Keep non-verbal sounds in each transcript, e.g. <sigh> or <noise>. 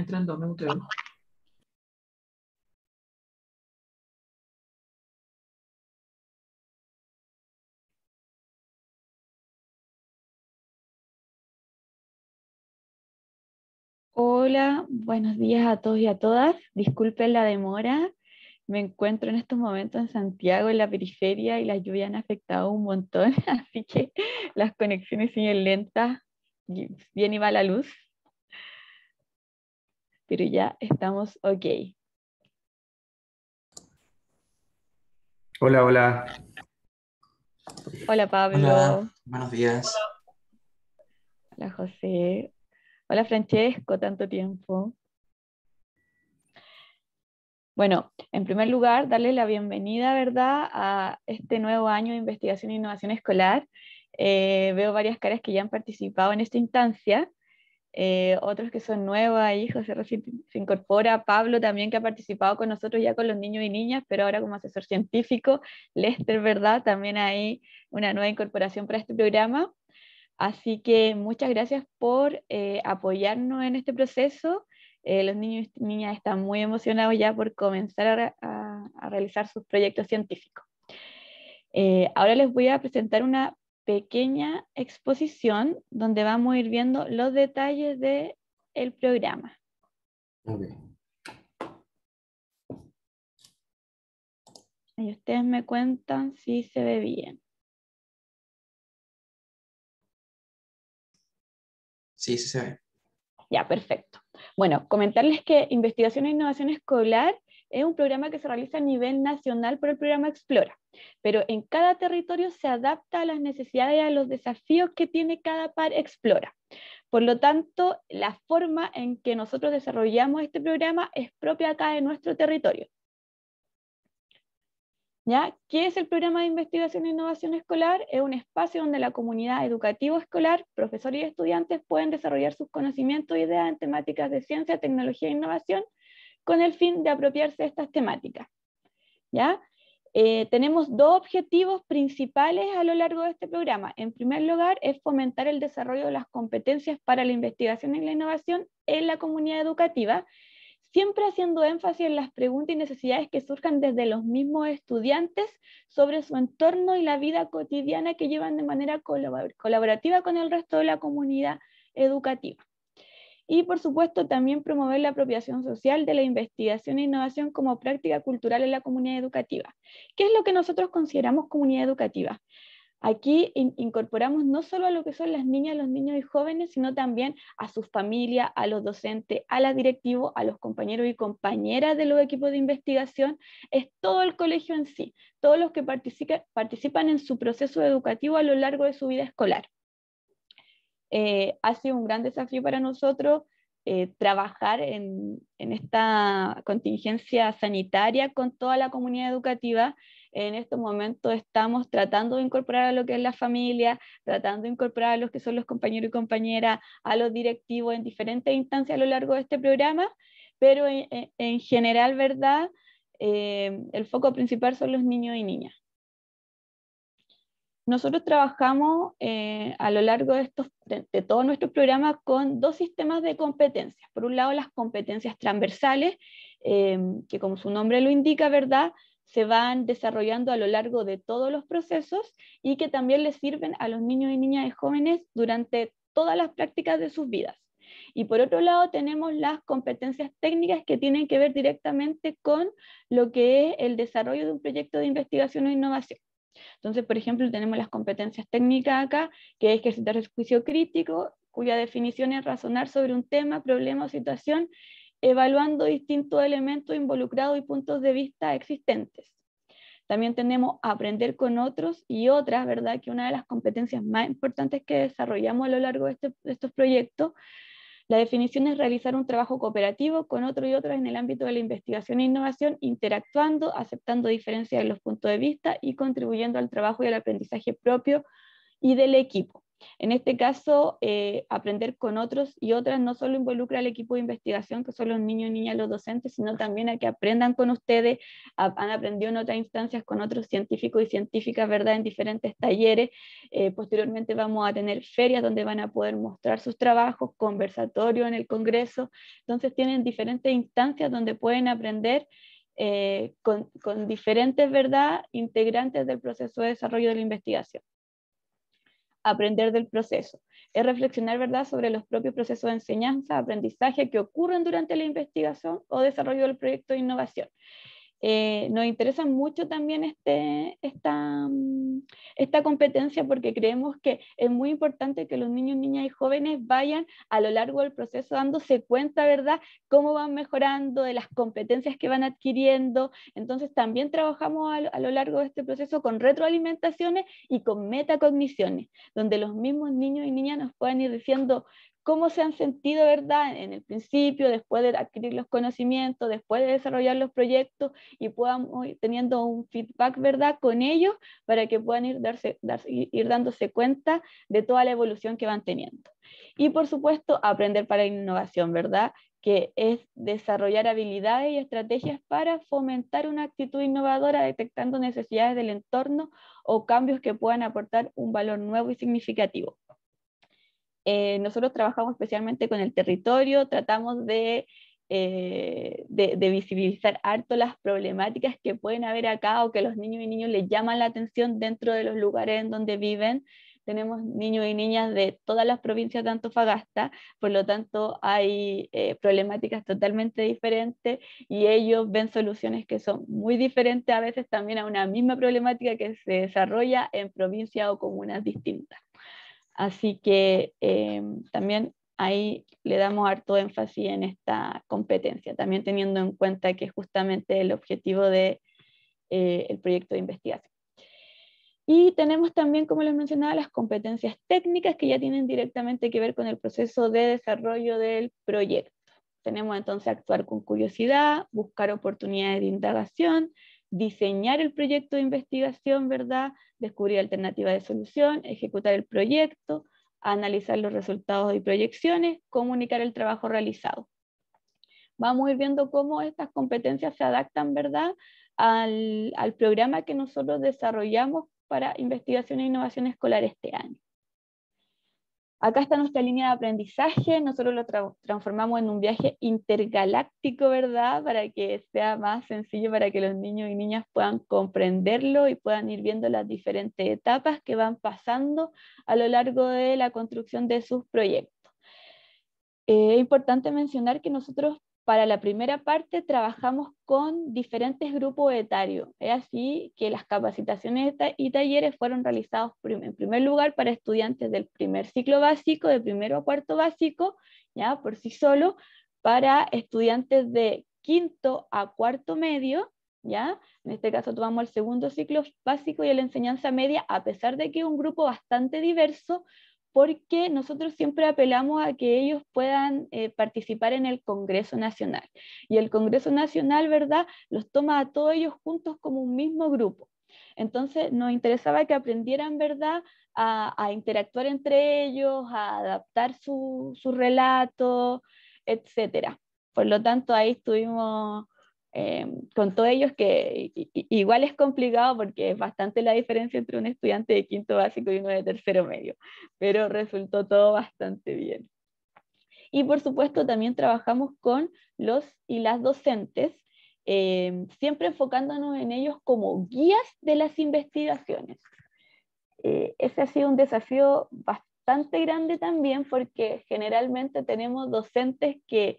entran Hola, buenos días a todos y a todas. Disculpen la demora. Me encuentro en estos momentos en Santiago, en la periferia, y la lluvia han afectado un montón, <laughs> así que las conexiones siguen lentas, bien y la luz pero ya estamos ok. Hola, hola. Hola, Pablo. Hola, buenos días. Hola, José. Hola, Francesco, tanto tiempo. Bueno, en primer lugar, darle la bienvenida, ¿verdad?, a este nuevo año de investigación e innovación escolar. Eh, veo varias caras que ya han participado en esta instancia eh, otros que son nuevos, ahí José se incorpora, Pablo también que ha participado con nosotros ya con los niños y niñas, pero ahora como asesor científico, Lester, ¿verdad? También hay una nueva incorporación para este programa. Así que muchas gracias por eh, apoyarnos en este proceso. Eh, los niños y niñas están muy emocionados ya por comenzar a, a realizar sus proyectos científicos. ahora les voy a presentar una pequeña exposición donde vamos a ir viendo los detalles del programa. Y ustedes me cuentan si se ve bien. Sí, sí se ve. Ya, perfecto. Bueno, comentarles que Investigación e Innovación Escolar es un programa que se realiza a nivel nacional por el programa Explora pero en cada territorio se adapta a las necesidades y a los desafíos que tiene cada par explora. Por lo tanto, la forma en que nosotros desarrollamos este programa es propia acá de nuestro territorio. ¿Ya? ¿Qué es el programa de investigación e innovación escolar? Es un espacio donde la comunidad educativa escolar, profesores y estudiantes pueden desarrollar sus conocimientos y e ideas en temáticas de ciencia, tecnología e innovación con el fin de apropiarse de estas temáticas. ¿Ya? Eh, tenemos dos objetivos principales a lo largo de este programa. En primer lugar, es fomentar el desarrollo de las competencias para la investigación y la innovación en la comunidad educativa, siempre haciendo énfasis en las preguntas y necesidades que surjan desde los mismos estudiantes sobre su entorno y la vida cotidiana que llevan de manera colaborativa con el resto de la comunidad educativa. Y, por supuesto, también promover la apropiación social de la investigación e innovación como práctica cultural en la comunidad educativa. ¿Qué es lo que nosotros consideramos comunidad educativa? Aquí incorporamos no solo a lo que son las niñas, los niños y jóvenes, sino también a sus familias, a los docentes, a la directiva, a los compañeros y compañeras de los equipos de investigación. Es todo el colegio en sí, todos los que participan en su proceso educativo a lo largo de su vida escolar. Eh, ha sido un gran desafío para nosotros eh, trabajar en, esta contingencia sanitaria con toda la comunidad educativa. En estos momentos estamos tratando de incorporar a lo que es la familia, tratando de incorporar a los que son los compañeros y compañeras, a los directivos en diferentes instancias a lo largo de este programa, pero eh, en, general, ¿verdad? el foco principal son los niños y niñas. Nosotros trabajamos eh, a lo largo de, estos, de, todos nuestros programas con dos sistemas de competencias. Por un lado, las competencias transversales, eh, que como su nombre lo indica, ¿verdad? se van desarrollando a lo largo de todos los procesos y que también les sirven a los niños y niñas y jóvenes durante todas las prácticas de sus vidas. Y por otro lado tenemos las competencias técnicas que tienen que ver directamente con lo que es el desarrollo de un proyecto de investigación o innovación. Entonces, por ejemplo, tenemos las competencias técnicas acá, que es ejercitar el juicio crítico, cuya definición es razonar sobre un tema, problema o situación, evaluando distintos elementos involucrados y puntos de vista existentes. También tenemos aprender con otros y otras, ¿verdad? Que una de las competencias más importantes que desarrollamos a lo largo de, este, de estos proyectos la definición es realizar un trabajo cooperativo con otro y otras en el ámbito de la investigación e innovación, interactuando, aceptando diferencias en los puntos de vista y contribuyendo al trabajo y al aprendizaje propio y del equipo. En este caso, eh, aprender con otros y otras no solo involucra al equipo de investigación, que son los niños, y niñas, los docentes, sino también a que aprendan con ustedes, han aprendido en otras instancias con otros científicos y científicas, ¿verdad? En diferentes talleres. Eh, posteriormente vamos a tener ferias donde van a poder mostrar sus trabajos, conversatorio en el Congreso. Entonces tienen diferentes instancias donde pueden aprender. Eh, con, con diferentes ¿verdad? integrantes del proceso de desarrollo de la investigación aprender del proceso. Es reflexionar, ¿verdad?, sobre los propios procesos de enseñanza, aprendizaje que ocurren durante la investigación o desarrollo del proyecto de innovación. Eh, nos interesa mucho también este, esta, mm, esta competencia porque creemos que es muy importante que los niños, niñas y jóvenes vayan a lo largo del proceso dándose cuenta, ¿verdad?, cómo van mejorando, de las competencias que van adquiriendo. Entonces también trabajamos a lo, a lo largo de este proceso con retroalimentaciones y con metacogniciones, donde los mismos niños y niñas nos pueden ir diciendo cómo se han sentido, ¿verdad? En el principio, después de adquirir los conocimientos, después de desarrollar los proyectos y puedan ir teniendo un feedback, ¿verdad? Con ellos para que puedan ir, ir dándose cuenta de toda la evolución que van teniendo. Y por supuesto, aprender para innovación, ¿verdad? que es desarrollar habilidades y estrategias para fomentar una actitud innovadora detectando necesidades del entorno o cambios que puedan aportar un valor nuevo y significativo. Eh, nosotros trabajamos especialmente con el territorio, tratamos eh, de, visibilizar harto las problemáticas que pueden haber acá o que los niños y niñas les llaman la atención dentro de los lugares en donde viven. Tenemos niños y niñas de todas las provincias de Antofagasta, por lo tanto hay eh, problemáticas totalmente diferentes y ellos ven soluciones que son muy diferentes a veces también a una misma problemática que se desarrolla en provincias o comunas distintas. Así que em, también ahí le damos harto énfasis en esta competencia, también teniendo en cuenta que es justamente el objetivo del eh, proyecto de investigación. Y tenemos también, como les mencionaba, las competencias técnicas que ya tienen directamente que ver con el proceso de desarrollo del proyecto. Tenemos entonces actuar con curiosidad, buscar oportunidades de indagación, diseñar el proyecto de investigación, ¿verdad? Descubrir alternativas de solución, ejecutar el proyecto, analizar los resultados y proyecciones, comunicar el trabajo realizado. Vamos a ir viendo cómo estas competencias se adaptan, ¿verdad? Al, al programa que nosotros desarrollamos para investigación e innovación escolar este año. Acá está nuestra línea de aprendizaje, nosotros lo transformamos en un viaje intergaláctico, ¿verdad? Para que sea más sencillo, para que los niños y niñas puedan comprenderlo y puedan ir viendo las diferentes etapas que van pasando a lo largo de la construcción de sus proyectos. Eh, es importante mencionar que nosotros para la primera parte trabajamos con diferentes grupos etarios. Es así que las capacitaciones y talleres fueron realizados en primer lugar para estudiantes del primer ciclo básico, de primero a cuarto básico, ya por sí solo, para estudiantes de quinto a cuarto medio, ¿ya? En este caso tomamos el segundo ciclo básico y la enseñanza media, a pesar de que es un grupo bastante diverso, porque nosotros siempre apelamos a que ellos puedan eh, participar en el Congreso Nacional. Y el Congreso Nacional, ¿verdad?, los toma a todos ellos juntos como un mismo grupo. Entonces nos interesaba que aprendieran, ¿verdad?, a, interactuar entre ellos, a adaptar su, relato, etcétera. Por lo tanto, ahí estuvimos eh, con todos ellos que igual es complicado porque es bastante la diferencia entre un estudiante de quinto básico y uno de tercero medio, pero resultó todo bastante bien. Y por supuesto también trabajamos con los y las docentes, eh, siempre enfocándonos en ellos como guías de las investigaciones. Eh, ese ha sido un desafío bastante grande también porque generalmente tenemos docentes que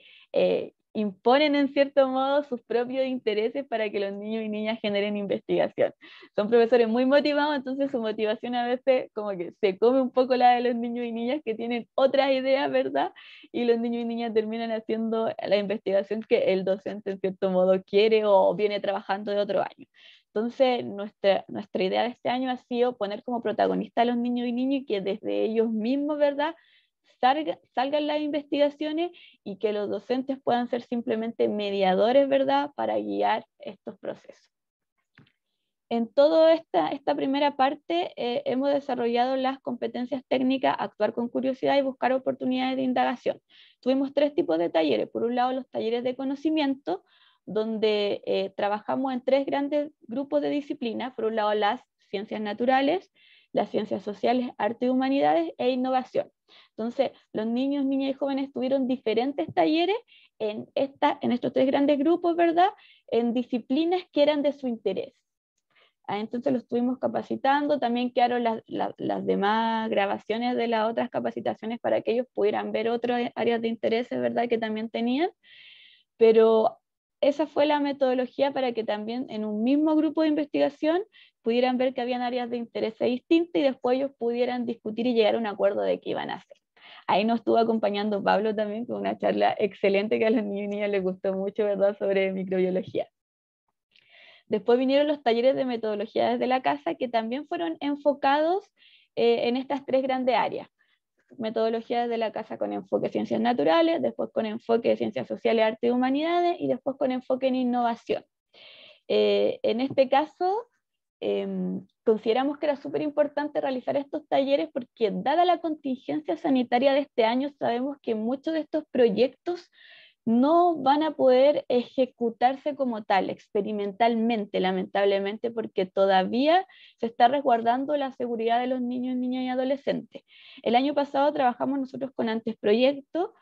imponen en cierto modo sus propios intereses para que los niños y niñas generen investigación. Son profesores muy motivados, entonces su motivación a veces como que se come un poco la de los niños y niñas que tienen otras ideas, ¿verdad? Y los niños y niñas terminan haciendo la investigación que el docente en cierto modo quiere o viene trabajando de otro año. Entonces, nuestra, nuestra idea de este año ha sido poner como protagonista a los niños y niñas y que desde ellos mismos, ¿verdad? salgan las investigaciones y que los docentes puedan ser simplemente mediadores, ¿verdad?, para guiar estos procesos. En toda esta, primera parte eh, hemos desarrollado las competencias técnicas, actuar con curiosidad y buscar oportunidades de indagación. Tuvimos tres tipos de talleres. Por un lado, los talleres de conocimiento, donde eh, trabajamos en tres grandes grupos de disciplinas. Por un lado, las ciencias naturales, las ciencias sociales, arte y humanidades e innovación. Entonces, los niños, niñas y jóvenes tuvieron diferentes talleres en, en estos tres grandes grupos, ¿verdad? En disciplinas que eran de su interés. Ah, entonces los estuvimos capacitando, también quedaron las, las, demás grabaciones de las otras capacitaciones para que ellos pudieran ver otras áreas de interés, ¿verdad? Que también tenían pero esa fue la metodología para que también en un mismo grupo de investigación pudieran ver que habían áreas de interés distintas y después ellos pudieran discutir y llegar a un acuerdo de qué iban a hacer. Ahí nos estuvo acompañando Pablo también con una charla excelente que a los niños y gustó mucho, ¿verdad?, sobre microbiología. Después vinieron los talleres de metodología desde la casa que también fueron enfocados eh, en estas tres grandes áreas metodologías de la casa con enfoque en ciencias naturales, después con enfoque en ciencias sociales, arte y humanidades, y después con enfoque en innovación. Eh, en este caso, em, consideramos que era súper importante realizar estos talleres porque dada la contingencia sanitaria de este año, sabemos que muchos de estos proyectos no van a poder ejecutarse como tal experimentalmente, lamentablemente, porque todavía se está resguardando la seguridad de los niños, niñas y adolescentes. El año pasado trabajamos nosotros con Anteproyecto,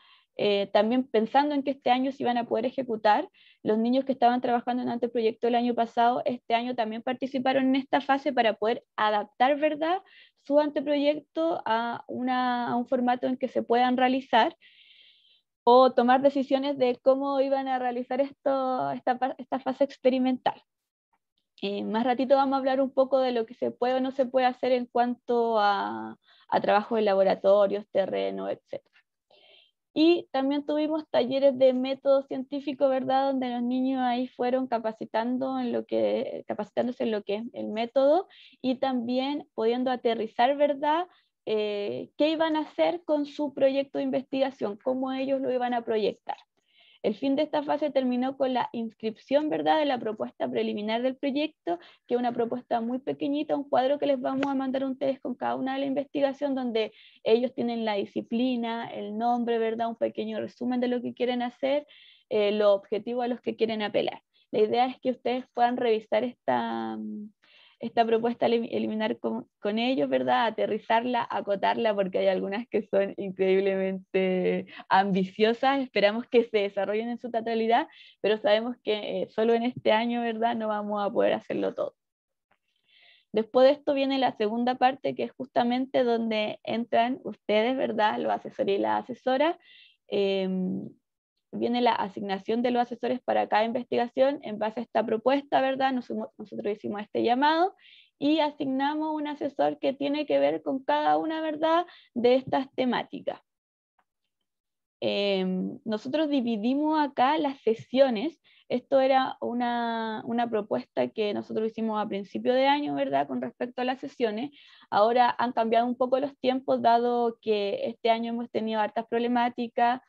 eh, también pensando en que este año se iban a poder ejecutar. Los niños que estaban trabajando en Anteproyecto el año pasado, este año también participaron en esta fase para poder adaptar, ¿verdad?, su anteproyecto a, a un formato en que se puedan realizar o tomar decisiones de cómo iban a realizar esta, fase experimental. Eh, más ratito vamos a hablar un poco de lo que se puede o no se puede hacer en cuanto a, a trabajo de laboratorios, terreno, etc. Y también tuvimos talleres de método científico, ¿verdad? Donde los niños ahí fueron capacitando en lo que, capacitándose en lo que es el método y también pudiendo aterrizar, ¿verdad? Eh, qué iban a hacer con su proyecto de investigación, cómo ellos lo iban a proyectar. El fin de esta fase terminó con la inscripción, ¿verdad?, de la propuesta preliminar del proyecto, que es una propuesta muy pequeñita, un cuadro que les vamos a mandar a ustedes con cada una de la investigación, donde ellos tienen la disciplina, el nombre, ¿verdad?, un pequeño resumen de lo que quieren hacer, eh, lo objetivo a los que quieren apelar. La idea es que ustedes puedan revisar esta, esta propuesta eliminar con, ellos, ¿verdad? Aterrizarla, acotarla, porque hay algunas que son increíblemente ambiciosas. Esperamos que se desarrollen en su totalidad, pero sabemos que eh, solo en este año, ¿verdad? No vamos a poder hacerlo todo. Después de esto viene la segunda parte, que es justamente donde entran ustedes, ¿verdad? Los asesores y las asesoras. Em, viene la asignación de los asesores para cada investigación en base a esta propuesta, ¿verdad? Nosotros, hicimos este llamado y asignamos un asesor que tiene que ver con cada una, ¿verdad?, de estas temáticas. Em, nosotros dividimos acá las sesiones. Esto era una, una, propuesta que nosotros hicimos a principio de año, ¿verdad? Con respecto a las sesiones. Ahora han cambiado un poco los tiempos, dado que este año hemos tenido hartas problemáticas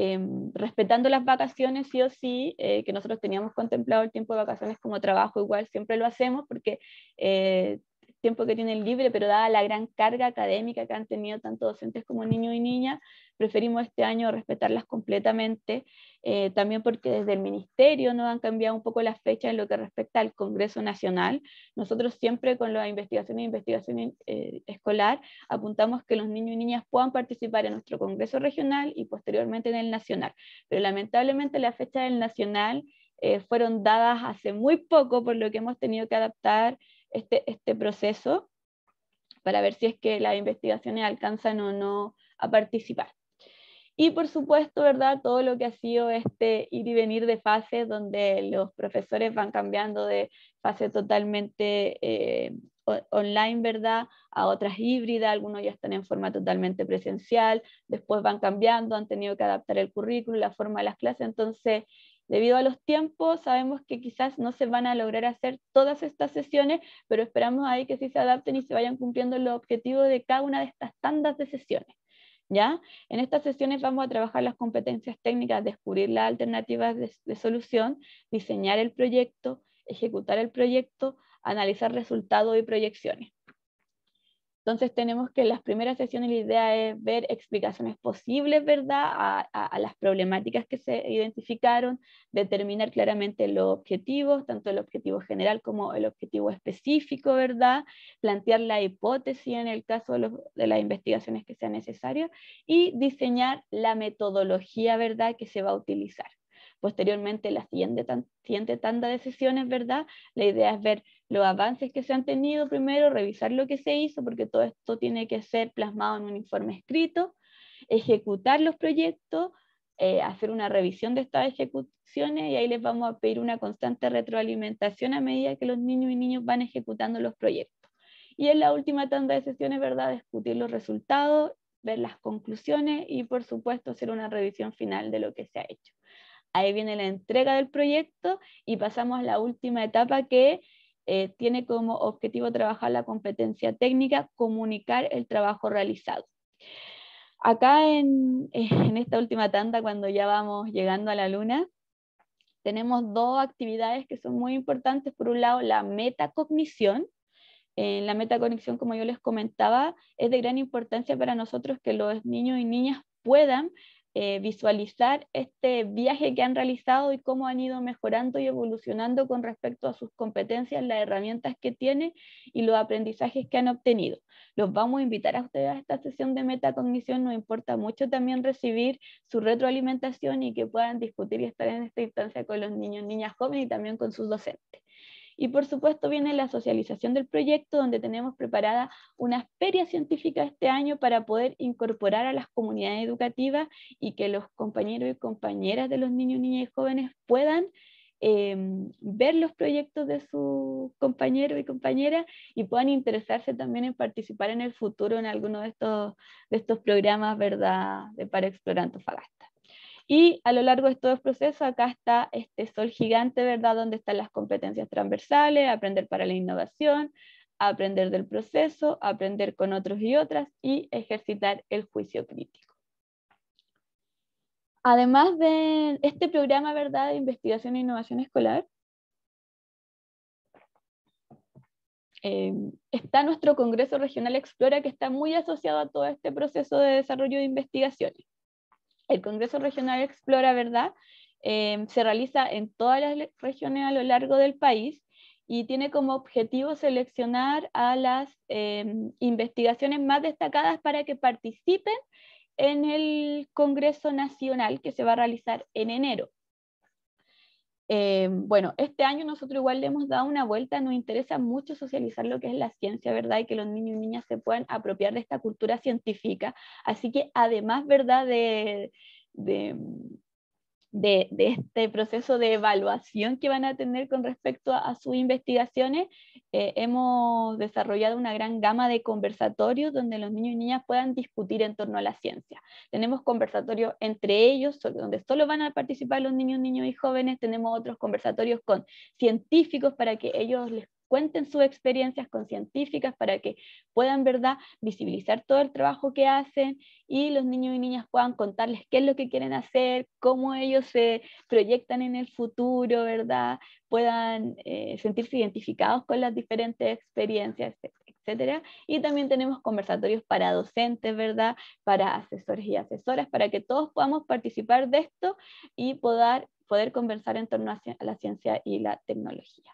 Em, respetando las vacaciones sí o sí, eh, que nosotros teníamos contemplado el tiempo de vacaciones como trabajo, igual siempre lo hacemos porque eh, tiempo que tienen libre, pero dada la gran carga académica que han tenido tanto docentes como niños y niñas, preferimos este año respetarlas completamente, eh, también porque desde el Ministerio nos han cambiado un poco la fecha en lo que respecta al Congreso Nacional. Nosotros siempre con la investigación e investigación eh, escolar apuntamos que los niños y niñas puedan participar en nuestro Congreso Regional y posteriormente en el Nacional, pero lamentablemente la fecha del Nacional eh, fueron dadas hace muy poco, por lo que hemos tenido que adaptar este, este, proceso para ver si es que las investigaciones alcanzan o no a participar. Y por supuesto, ¿verdad? Todo lo que ha sido este ir y venir de fases donde los profesores van cambiando de fase totalmente eh, online, ¿verdad? A otras híbridas, algunos ya están en forma totalmente presencial, después van cambiando, han tenido que adaptar el currículum, la forma de las clases, entonces Debido a los tiempos, sabemos que quizás no se van a lograr hacer todas estas sesiones, pero esperamos ahí que sí se adapten y se vayan cumpliendo los objetivos de cada una de estas tandas de sesiones. ¿Ya? En estas sesiones vamos a trabajar las competencias técnicas, descubrir las alternativas de solución, diseñar el proyecto, ejecutar el proyecto, analizar resultados y proyecciones. Entonces tenemos que en las primeras sesiones la idea es ver explicaciones posibles, ¿verdad?, a, las problemáticas que se identificaron, determinar claramente los objetivos, tanto el objetivo general como el objetivo específico, ¿verdad?, plantear la hipótesis en el caso de, las investigaciones que sean necesarias y diseñar la metodología, ¿verdad?, que se va a utilizar. Posteriormente, la siguiente, siguiente tanda de sesiones, ¿verdad?, la idea es ver los avances que se han tenido primero, revisar lo que se hizo, porque todo esto tiene que ser plasmado en un informe escrito, ejecutar los proyectos, eh, hacer una revisión de estas ejecuciones y ahí les vamos a pedir una constante retroalimentación a medida que los niños y niños van ejecutando los proyectos. Y en la última tanda de sesiones, ¿verdad?, discutir los resultados, ver las conclusiones y, por supuesto, hacer una revisión final de lo que se ha hecho. Ahí viene la entrega del proyecto y pasamos a la última etapa que eh, tiene como objetivo trabajar la competencia técnica, comunicar el trabajo realizado. Acá en, <laughs> en esta última tanda, cuando ya vamos llegando a la luna, tenemos dos actividades que son muy importantes. Por un lado, la metacognición, en eh, la metacognición, como yo les comentaba, es de gran importancia para nosotros que los niños y niñas puedan eh, visualizar este viaje que han realizado y cómo han ido mejorando y evolucionando con respecto a sus competencias, las herramientas que tienen y los aprendizajes que han obtenido. Los vamos a invitar a ustedes a esta sesión de metacognición. Nos importa mucho también recibir su retroalimentación y que puedan discutir y estar en esta instancia con los niños, niñas jóvenes y también con sus docentes. Y por supuesto viene la socialización del proyecto, donde tenemos preparada una feria científica este año para poder incorporar a las comunidades educativas y que los compañeros y compañeras de los niños, niñas y jóvenes puedan em, ver los proyectos de sus compañeros y compañeras y puedan interesarse también en participar en el futuro en alguno de estos, de estos programas ¿verdad? De para explorar Antofagasta. Y a lo largo de todo el proceso, acá está este sol gigante, ¿verdad? Donde están las competencias transversales, aprender para la innovación, aprender del proceso, aprender con otros y otras y ejercitar el juicio crítico. Además de este programa, ¿verdad?, de investigación e innovación escolar, eh, está nuestro Congreso Regional Explora, que está muy asociado a todo este proceso de desarrollo de investigaciones. El Congreso Regional Explora, ¿verdad? Em, se realiza en todas las regiones a lo largo del país y tiene como objetivo seleccionar a las em, investigaciones más destacadas para que participen en el Congreso Nacional que se va a realizar en enero. Eh, bueno, este año nosotros igual le hemos dado una vuelta, nos interesa mucho socializar lo que es la ciencia, ¿verdad? Y que los niños y niñas se puedan apropiar de esta cultura científica. Así que además, ¿verdad? de, de, este proceso de evaluación que van a tener con respecto a, sus investigaciones, eh, hemos desarrollado una gran gama de conversatorios donde los niños y niñas puedan discutir en torno a la ciencia. Tenemos conversatorios entre ellos, donde solo van a participar los niños, niños y jóvenes. Tenemos otros conversatorios con científicos para que ellos les cuenten sus experiencias con científicas para que puedan, ¿verdad?, visibilizar todo el trabajo que hacen y los niños y niñas puedan contarles qué es lo que quieren hacer, cómo ellos se proyectan en el futuro, ¿verdad?, puedan eh, sentirse identificados con las diferentes experiencias, etcétera. Y también tenemos conversatorios para docentes, ¿verdad?, para asesores y asesoras, para que todos podamos participar de esto y poder, poder conversar en torno a la ciencia y la tecnología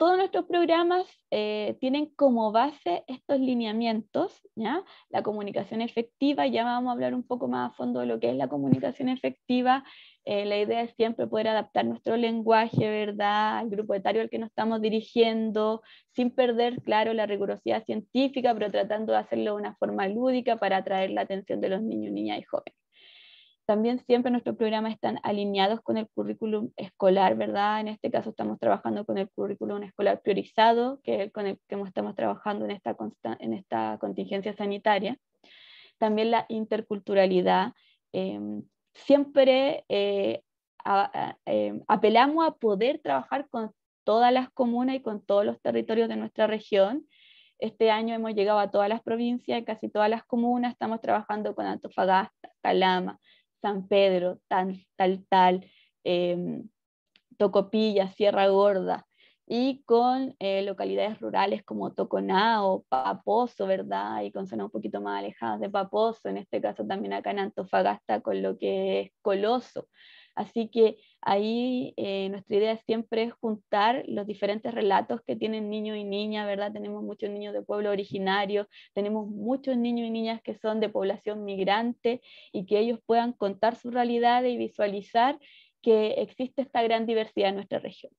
todos nuestros programas eh, tienen como base estos lineamientos, ¿ya? la comunicación efectiva, ya vamos a hablar un poco más a fondo de lo que es la comunicación efectiva, eh, la idea es siempre poder adaptar nuestro lenguaje, ¿verdad?, al grupo etario al que nos estamos dirigiendo, sin perder, claro, la rigurosidad científica, pero tratando de hacerlo de una forma lúdica para atraer la atención de los niños, niñas y jóvenes. También siempre nuestros programas están alineados con el currículum escolar, ¿verdad? En este caso estamos trabajando con el currículum escolar priorizado, que con el que estamos trabajando en esta, contingencia sanitaria. También la interculturalidad. Em, siempre eh, em, apelamos a poder trabajar con todas las comunas y con todos los territorios de nuestra región. Este año hemos llegado a todas las provincias, y casi todas las comunas, estamos trabajando con Antofagasta, Calama, San Pedro, tan, tal, tal, em, Tocopilla, Sierra Gorda, y con eh, localidades rurales como Toconao, Paposo, ¿verdad? Y con zonas un poquito más alejadas de Paposo, en este caso también acá en Antofagasta, con lo que es Coloso. Así que Ahí eh, nuestra idea siempre es juntar los diferentes relatos que tienen niños y niñas, ¿verdad? Tenemos muchos niños de pueblo originario, tenemos muchos niños y niñas que son de población migrante y que ellos puedan contar su realidad y visualizar que existe esta gran diversidad en nuestra región.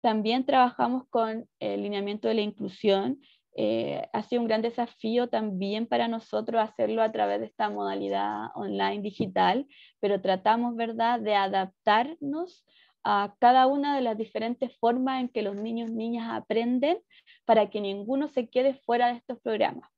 También trabajamos con el lineamiento de la inclusión, eh, ha sido un gran desafío también para nosotros hacerlo a través de esta modalidad online digital, pero tratamos, ¿verdad?, de adaptarnos a cada una de las diferentes formas en que los niños y niñas aprenden para que ninguno se quede fuera de estos programas.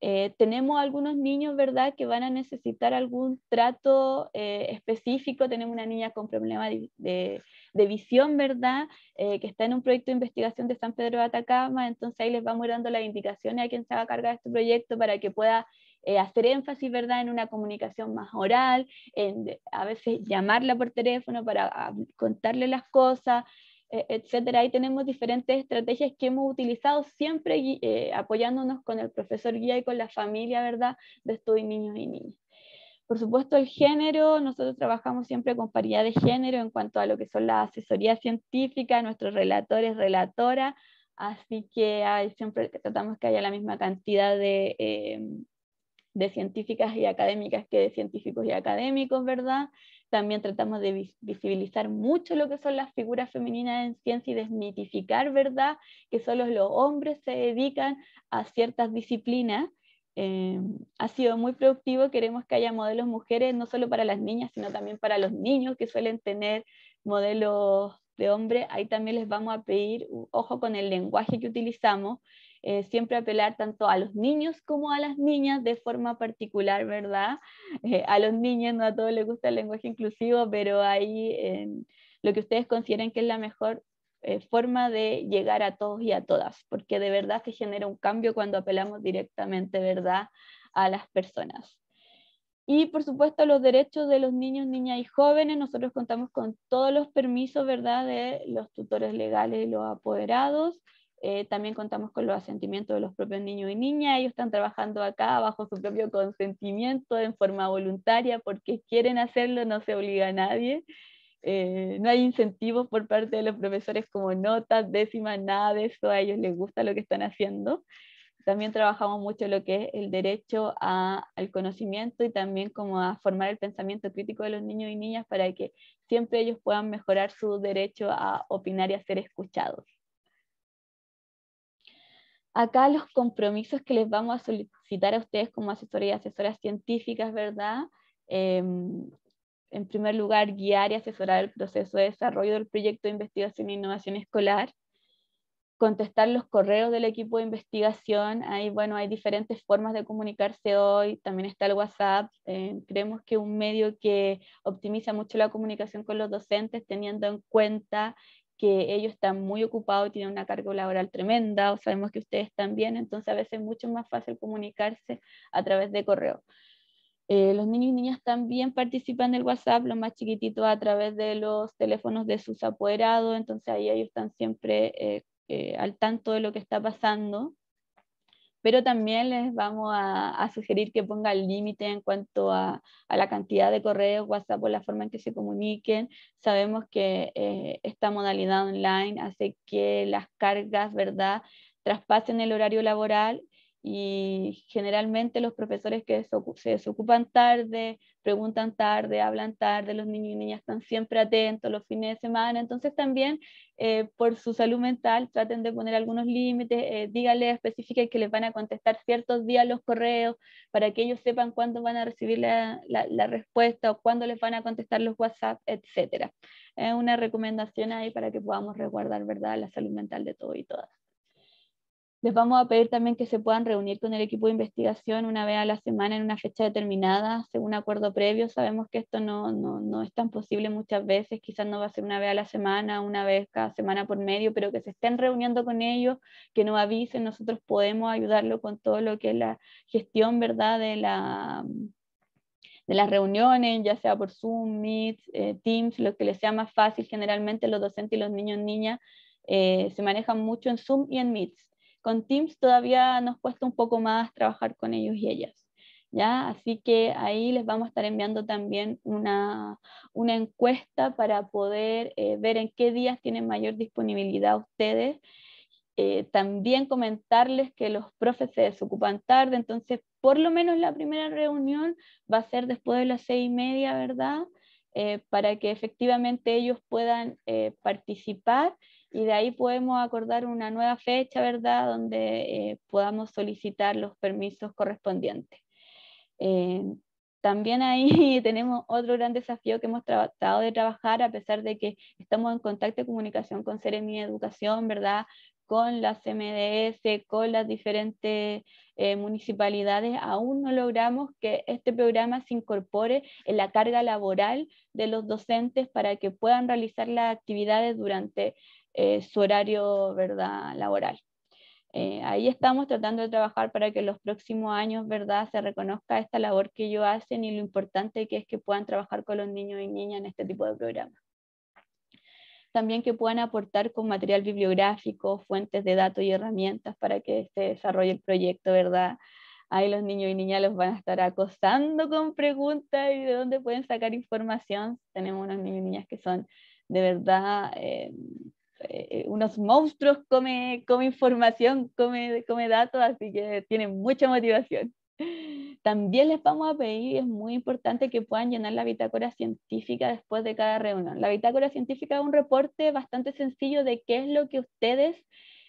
Eh, tenemos algunos niños, ¿verdad?, que van a necesitar algún trato eh, específico. Tenemos una niña con problemas de de visión, ¿verdad? Eh, que está en un proyecto de investigación de San Pedro de Atacama, entonces ahí les vamos dando las indicaciones a quien se va a cargar este proyecto para que pueda eh, hacer énfasis, ¿verdad?, en una comunicación más oral, en, a veces llamarla por teléfono para ah, contarle las cosas, etc. Eh, etcétera. Ahí tenemos diferentes estrategias que hemos utilizado siempre apoyándonos con el profesor guía y con la familia, ¿verdad?, de estos niños y niñas. Por supuesto, el género, nosotros trabajamos siempre con paridad de género en cuanto a lo que son las asesorías científicas, nuestros relatores, relatora así que siempre tratamos que haya la misma cantidad de, em, de científicas y académicas que de científicos y académicos, ¿verdad? También tratamos de visibilizar mucho lo que son las figuras femeninas en ciencia y desmitificar, ¿verdad? Que solo los hombres se dedican a ciertas disciplinas eh, ha sido muy productivo. Queremos que haya modelos mujeres, no solo para las niñas, sino también para los niños que suelen tener modelos de hombre. Ahí también les vamos a pedir, ojo con el lenguaje que utilizamos, eh, siempre apelar tanto a los niños como a las niñas de forma particular, ¿verdad? Eh, a los niños no a todos les gusta el lenguaje inclusivo, pero ahí lo que ustedes consideren que es la mejor eh, forma de llegar a todos y a todas, porque de verdad se genera un cambio cuando apelamos directamente, ¿verdad?, a las personas. Y por supuesto los derechos de los niños, niñas y jóvenes, nosotros contamos con todos los permisos, ¿verdad?, de los tutores legales y los apoderados. Eh, también contamos con los asentimientos de los propios niños y niñas. Ellos están trabajando acá bajo su propio consentimiento, en forma voluntaria, porque quieren hacerlo, no se obliga a nadie. Eh, no hay incentivos por parte de los profesores como notas, décimas, nada de eso, a ellos les gusta lo que están haciendo. También trabajamos mucho lo que es el derecho al conocimiento y también como a formar el pensamiento crítico de los niños y niñas para que siempre ellos puedan mejorar su derecho a opinar y a ser escuchados. Acá los compromisos que les vamos a solicitar a ustedes como asesores y asesoras científicas, ¿verdad? Em, en primer lugar, guiar y asesorar el proceso de desarrollo del proyecto de investigación e innovación escolar, contestar los correos del equipo de investigación. Hay, bueno, hay diferentes formas de comunicarse hoy, también está el WhatsApp. Eh, creemos que un medio que optimiza mucho la comunicación con los docentes, teniendo en cuenta que ellos están muy ocupados, tienen una carga laboral tremenda, o sabemos que ustedes también, entonces a veces es mucho más fácil comunicarse a través de correo. Eh, los niños y niñas también participan del WhatsApp, los más chiquititos a través de los teléfonos de sus apoderados, entonces ahí ellos están siempre eh, eh, al tanto de lo que está pasando. Pero también les vamos a, sugerir que pongan límite en cuanto a, a, la cantidad de correos, WhatsApp o la forma en que se comuniquen. Sabemos que esta modalidad online hace que las cargas, ¿verdad?, traspasen el horario laboral y generalmente los profesores que se desocupan tarde, preguntan tarde, hablan tarde, los niños y niñas están siempre atentos los fines de semana, entonces también eh, por su salud mental traten de poner algunos límites, eh, díganle, que les van a contestar ciertos días los correos para que ellos sepan cuándo van a recibir la, respuesta o cuándo les van a contestar los WhatsApp, etc. Es una recomendación ahí para que podamos resguardar ¿verdad? la salud mental de todos y todas. Les vamos a pedir también que se puedan reunir con el equipo de investigación una vez a la semana en una fecha determinada, según acuerdo previo. Sabemos que esto no, es tan posible muchas veces, quizás no va a ser una vez a la semana, una vez cada semana por medio, pero que se estén reuniendo con ellos, que nos avisen, nosotros podemos ayudarlo con todo lo que es la gestión, ¿verdad?, de la, de las reuniones, ya sea por Zoom, Meet, eh, Teams, lo que les sea más fácil. Generalmente los docentes y los niños y niñas eh, se manejan mucho en Zoom y en Meets con Teams todavía nos cuesta un poco más trabajar con ellos y ellas. ¿Ya? Así que ahí les vamos a estar enviando también una, encuesta para poder eh, ver en qué días tienen mayor disponibilidad ustedes. Eh, también comentarles que los profes se desocupan tarde, entonces por lo menos la primera reunión va a ser después de las seis y media, ¿verdad? Eh, para que efectivamente ellos puedan participar y de ahí podemos acordar una nueva fecha, ¿verdad?, donde eh, podamos solicitar los permisos correspondientes. Eh, también ahí <laughs> tenemos otro gran desafío que hemos tratado de trabajar, a pesar de que estamos en contacto y comunicación con Seremi Educación, ¿verdad?, con las MDS, con las diferentes eh, municipalidades, aún no logramos que este programa se incorpore en la carga laboral de los docentes para que puedan realizar las actividades durante eh, su horario ¿verdad? laboral. Eh, ahí estamos tratando de trabajar para que en los próximos años ¿verdad? se reconozca esta labor que ellos hacen y lo importante que es que puedan trabajar con los niños y niñas en este tipo de programas. También que puedan aportar con material bibliográfico, fuentes de datos y herramientas para que se desarrolle el proyecto, ¿verdad? ahí los niños y niñas los van a estar acosando con preguntas y de dónde pueden sacar información. Tenemos unos niños y niñas que son de verdad eh, eh, unos monstruos come, come información, come, come datos, así que tienen mucha motivación. También les vamos a pedir, es muy importante que puedan llenar la bitácora científica después de cada reunión. La bitácora científica es un reporte bastante sencillo de qué es lo que ustedes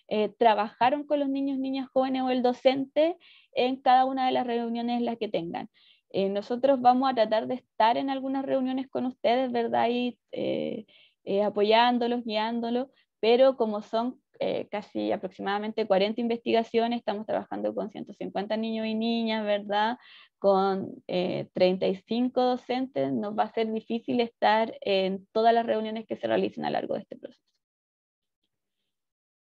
eh, trabajaron con los niños, niñas, jóvenes o el docente en cada una de las reuniones las que tengan. Eh, nosotros vamos a tratar de estar en algunas reuniones con ustedes, ¿verdad? Y eh, apoyándolos, guiándolos, pero como son eh, casi aproximadamente 40 investigaciones, estamos trabajando con 150 niños y niñas, ¿verdad? Con 35 eh, docentes, nos va a ser difícil estar en todas las reuniones que se realicen a lo largo de este proceso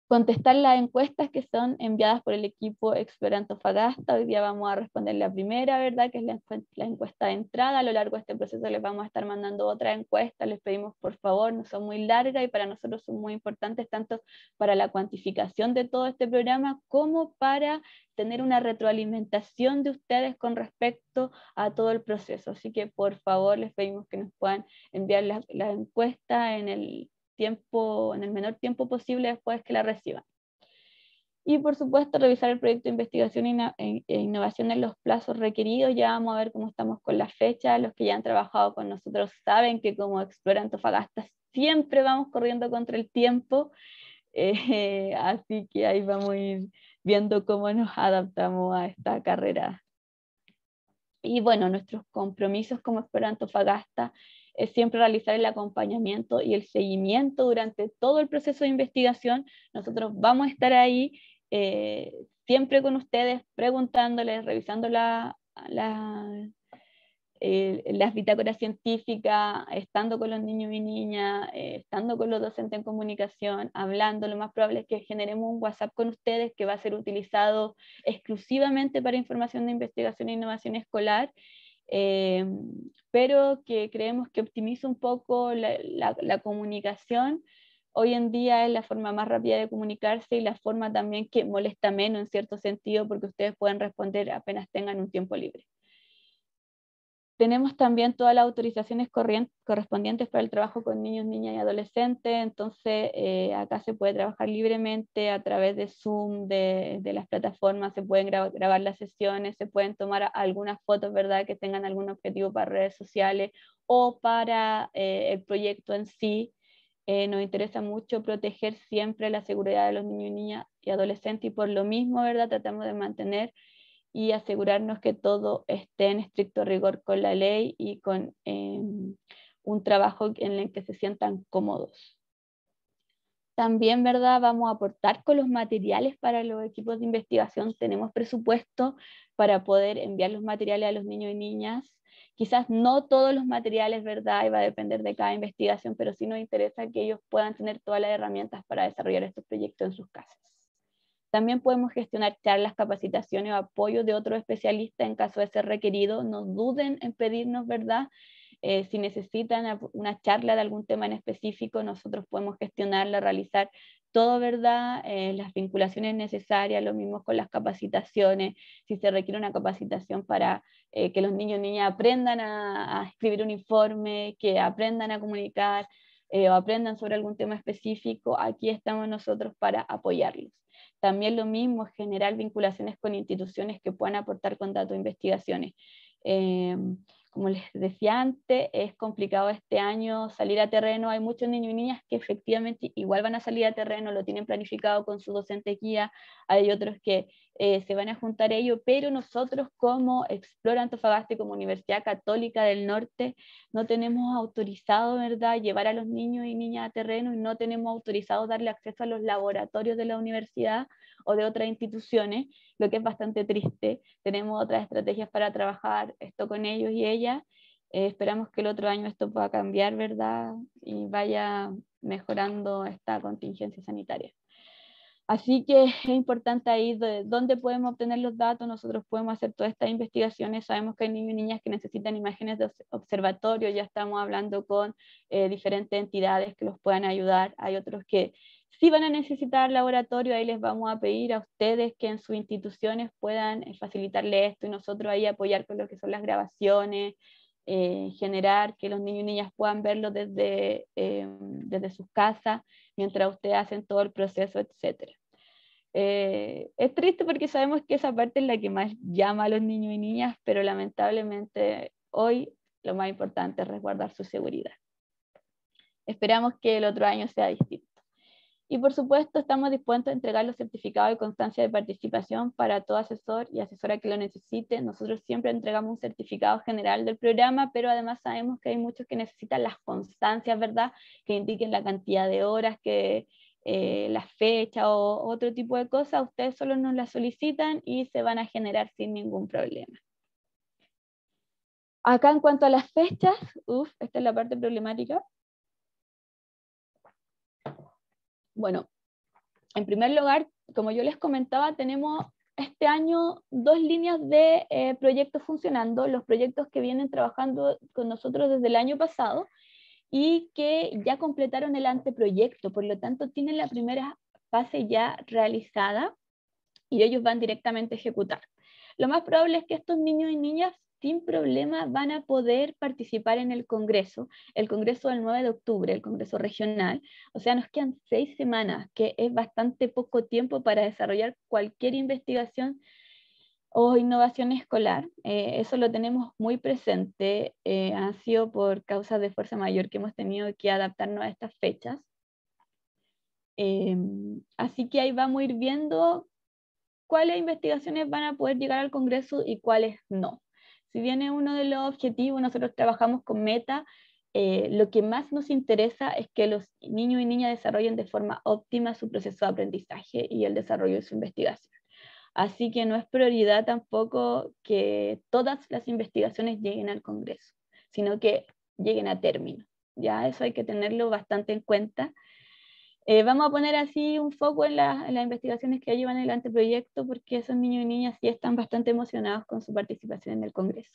contestar las encuestas que son enviadas por el equipo Explorando Fagasta, Hoy día vamos a responder la primera, ¿verdad? Que es la, encuesta de entrada. A lo largo de este proceso les vamos a estar mandando otra encuesta. Les pedimos, por favor, no son muy largas y para nosotros son muy importantes tanto para la cuantificación de todo este programa como para tener una retroalimentación de ustedes con respecto a todo el proceso. Así que, por favor, les pedimos que nos puedan enviar las la encuestas en el tiempo, en el menor tiempo posible después que la reciban. Y por supuesto, revisar el proyecto de investigación e-, e innovación en los plazos requeridos. Ya vamos a ver cómo estamos con la fecha. Los que ya han trabajado con nosotros saben que como Explora Antofagasta siempre vamos corriendo contra el tiempo. Eh, <laughs> así que ahí vamos a ir viendo cómo nos adaptamos a esta carrera. Y bueno, nuestros compromisos como Explora Antofagasta es siempre realizar el acompañamiento y el seguimiento durante todo el proceso de investigación. Nosotros vamos a estar ahí eh, siempre con ustedes, preguntándoles, revisando la, eh, las bitácoras científicas, estando con los niños y niñas, eh, estando con los docentes en comunicación, hablando. Lo más probable es que generemos un WhatsApp con ustedes que va a ser utilizado exclusivamente para información de investigación e innovación escolar eh, pero que creemos que optimiza un poco la, comunicación. Hoy en día es la forma más rápida de comunicarse y la forma también que molesta menos en cierto sentido porque ustedes pueden responder apenas tengan un tiempo libre. Tenemos también todas las autorizaciones correspondientes para el trabajo con niños, niñas y adolescentes, entonces eh, acá se puede trabajar libremente a través de Zoom, de, de las plataformas, se pueden grabar las sesiones, se pueden tomar algunas fotos, ¿verdad?, que tengan algún objetivo para redes sociales o para eh, el proyecto en sí. Eh, nos interesa mucho proteger siempre la seguridad de los niños, niñas y adolescentes y por lo mismo, ¿verdad?, tratamos de mantener y asegurarnos que todo esté en estricto rigor con la ley y con em, un trabajo en el que se sientan cómodos. También, ¿verdad? Vamos a aportar con los materiales para los equipos de investigación. Tenemos presupuesto para poder enviar los materiales a los niños y niñas. Quizás no todos los materiales, ¿verdad? Y va a depender de cada investigación, pero sí nos interesa que ellos puedan tener todas las herramientas para desarrollar estos proyectos en sus casas. También podemos gestionar charlas, capacitaciones o apoyo de otro especialista en caso de ser requerido. No duden en pedirnos, ¿verdad? Eh, si necesitan una charla de algún tema en específico, nosotros podemos gestionarla, realizar todo, ¿verdad? Eh, las vinculaciones necesarias, lo mismo con las capacitaciones, si se requiere una capacitación para eh, que los niños y niñas aprendan a, a escribir un informe, que aprendan a comunicar o aprendan sobre algún tema específico, aquí estamos nosotros para apoyarlos. También lo mismo, generar vinculaciones con instituciones que puedan aportar con datos de investigaciones. Eh, como les decía antes, es complicado este año salir a terreno. Hay muchos niños y niñas que efectivamente igual van a salir a terreno, lo tienen planificado con su docente guía. Hay otros que eh, se van a juntar ellos, pero nosotros como Explora Antofagasta, como Universidad Católica del Norte, no tenemos autorizado, ¿verdad?, llevar a los niños y niñas a terreno y no tenemos autorizado darle acceso a los laboratorios de la universidad o de otras instituciones, lo que es bastante triste. Tenemos otras estrategias para trabajar esto con ellos y ellas. Eh, esperamos que el otro año esto pueda cambiar, ¿verdad? Y vaya mejorando esta contingencia sanitaria. Así que es importante ahí de dónde podemos obtener los datos, nosotros podemos hacer todas estas investigaciones, sabemos que hay niños y niñas que necesitan imágenes de observatorio, ya estamos hablando con eh, diferentes entidades que los puedan ayudar, hay otros que sí van a necesitar laboratorio, ahí les vamos a pedir a ustedes que en sus instituciones puedan eh, facilitarle esto y nosotros ahí apoyar con lo que son las grabaciones, eh, generar que los niños y niñas puedan verlo desde, eh, desde sus casas, mientras ustedes hacen todo el proceso, etc. Eh, es triste porque sabemos que esa parte es la que más llama a los niños y niñas, pero lamentablemente hoy lo más importante es resguardar su seguridad. Esperamos que el otro año sea distinto. Y por supuesto, estamos dispuestos a entregar los certificados de constancia de participación para todo asesor y asesora que lo necesite. Nosotros siempre entregamos un certificado general del programa, pero además sabemos que hay muchos que necesitan las constancias, ¿verdad? Que indiquen la cantidad de horas, que eh, la fecha o otro tipo de cosas. Ustedes solo nos las solicitan y se van a generar sin ningún problema. Acá en cuanto a las fechas, uff, esta es la parte problemática. Bueno, en primer lugar, como yo les comentaba, tenemos este año dos líneas de eh, proyectos funcionando, los proyectos que vienen trabajando con nosotros desde el año pasado y que ya completaron el anteproyecto, por lo tanto tienen la primera fase ya realizada y ellos van directamente a ejecutar. Lo más probable es que estos niños y niñas sin problema van a poder participar en el Congreso, el Congreso del 9 de octubre, el Congreso regional. O sea, nos quedan seis semanas, que es bastante poco tiempo para desarrollar cualquier investigación o innovación escolar. Eh, eso lo tenemos muy presente. Eh, ha sido por causas de fuerza mayor que hemos tenido que adaptarnos a estas fechas. Em, así que ahí vamos a ir viendo cuáles investigaciones van a poder llegar al Congreso y cuáles no. Si bien uno de los objetivos, nosotros trabajamos con meta, eh, lo que más nos interesa es que los niños y niñas desarrollen de forma óptima su proceso de aprendizaje y el desarrollo de su investigación. Así que no es prioridad tampoco que todas las investigaciones lleguen al Congreso, sino que lleguen a término. Ya eso hay que tenerlo bastante en cuenta eh, vamos a poner así un foco en, las investigaciones que llevan el anteproyecto porque esos niños y niñas sí están bastante emocionados con su participación en el Congreso.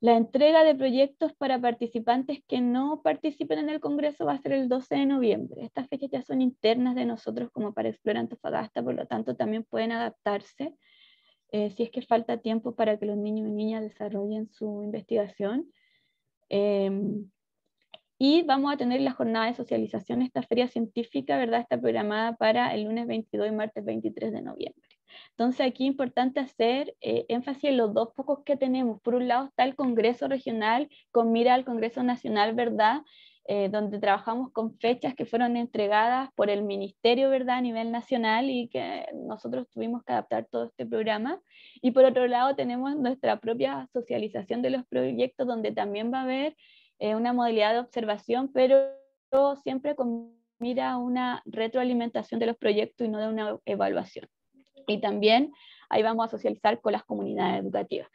La entrega de proyectos para participantes que no participen en el Congreso va a ser el 12 de noviembre. Estas fechas ya son internas de nosotros como para Explorar Antofagasta, por lo tanto también pueden adaptarse eh, si es que falta tiempo para que los niños y niñas desarrollen su investigación. Em, y vamos a tener la jornada de socialización, esta feria científica, ¿verdad? Está programada para el lunes 22 y martes 23 de noviembre. Entonces aquí es importante hacer eh, énfasis en los dos pocos que tenemos. Por un lado está el Congreso Regional con mira al Congreso Nacional, ¿verdad? Eh, donde trabajamos con fechas que fueron entregadas por el Ministerio, ¿verdad? A nivel nacional y que nosotros tuvimos que adaptar todo este programa. Y por otro lado tenemos nuestra propia socialización de los proyectos donde también va a haber eh, una modalidad de observación, pero siempre con mira una retroalimentación de los proyectos y no de una evaluación. Y también ahí vamos a socializar con las comunidades educativas.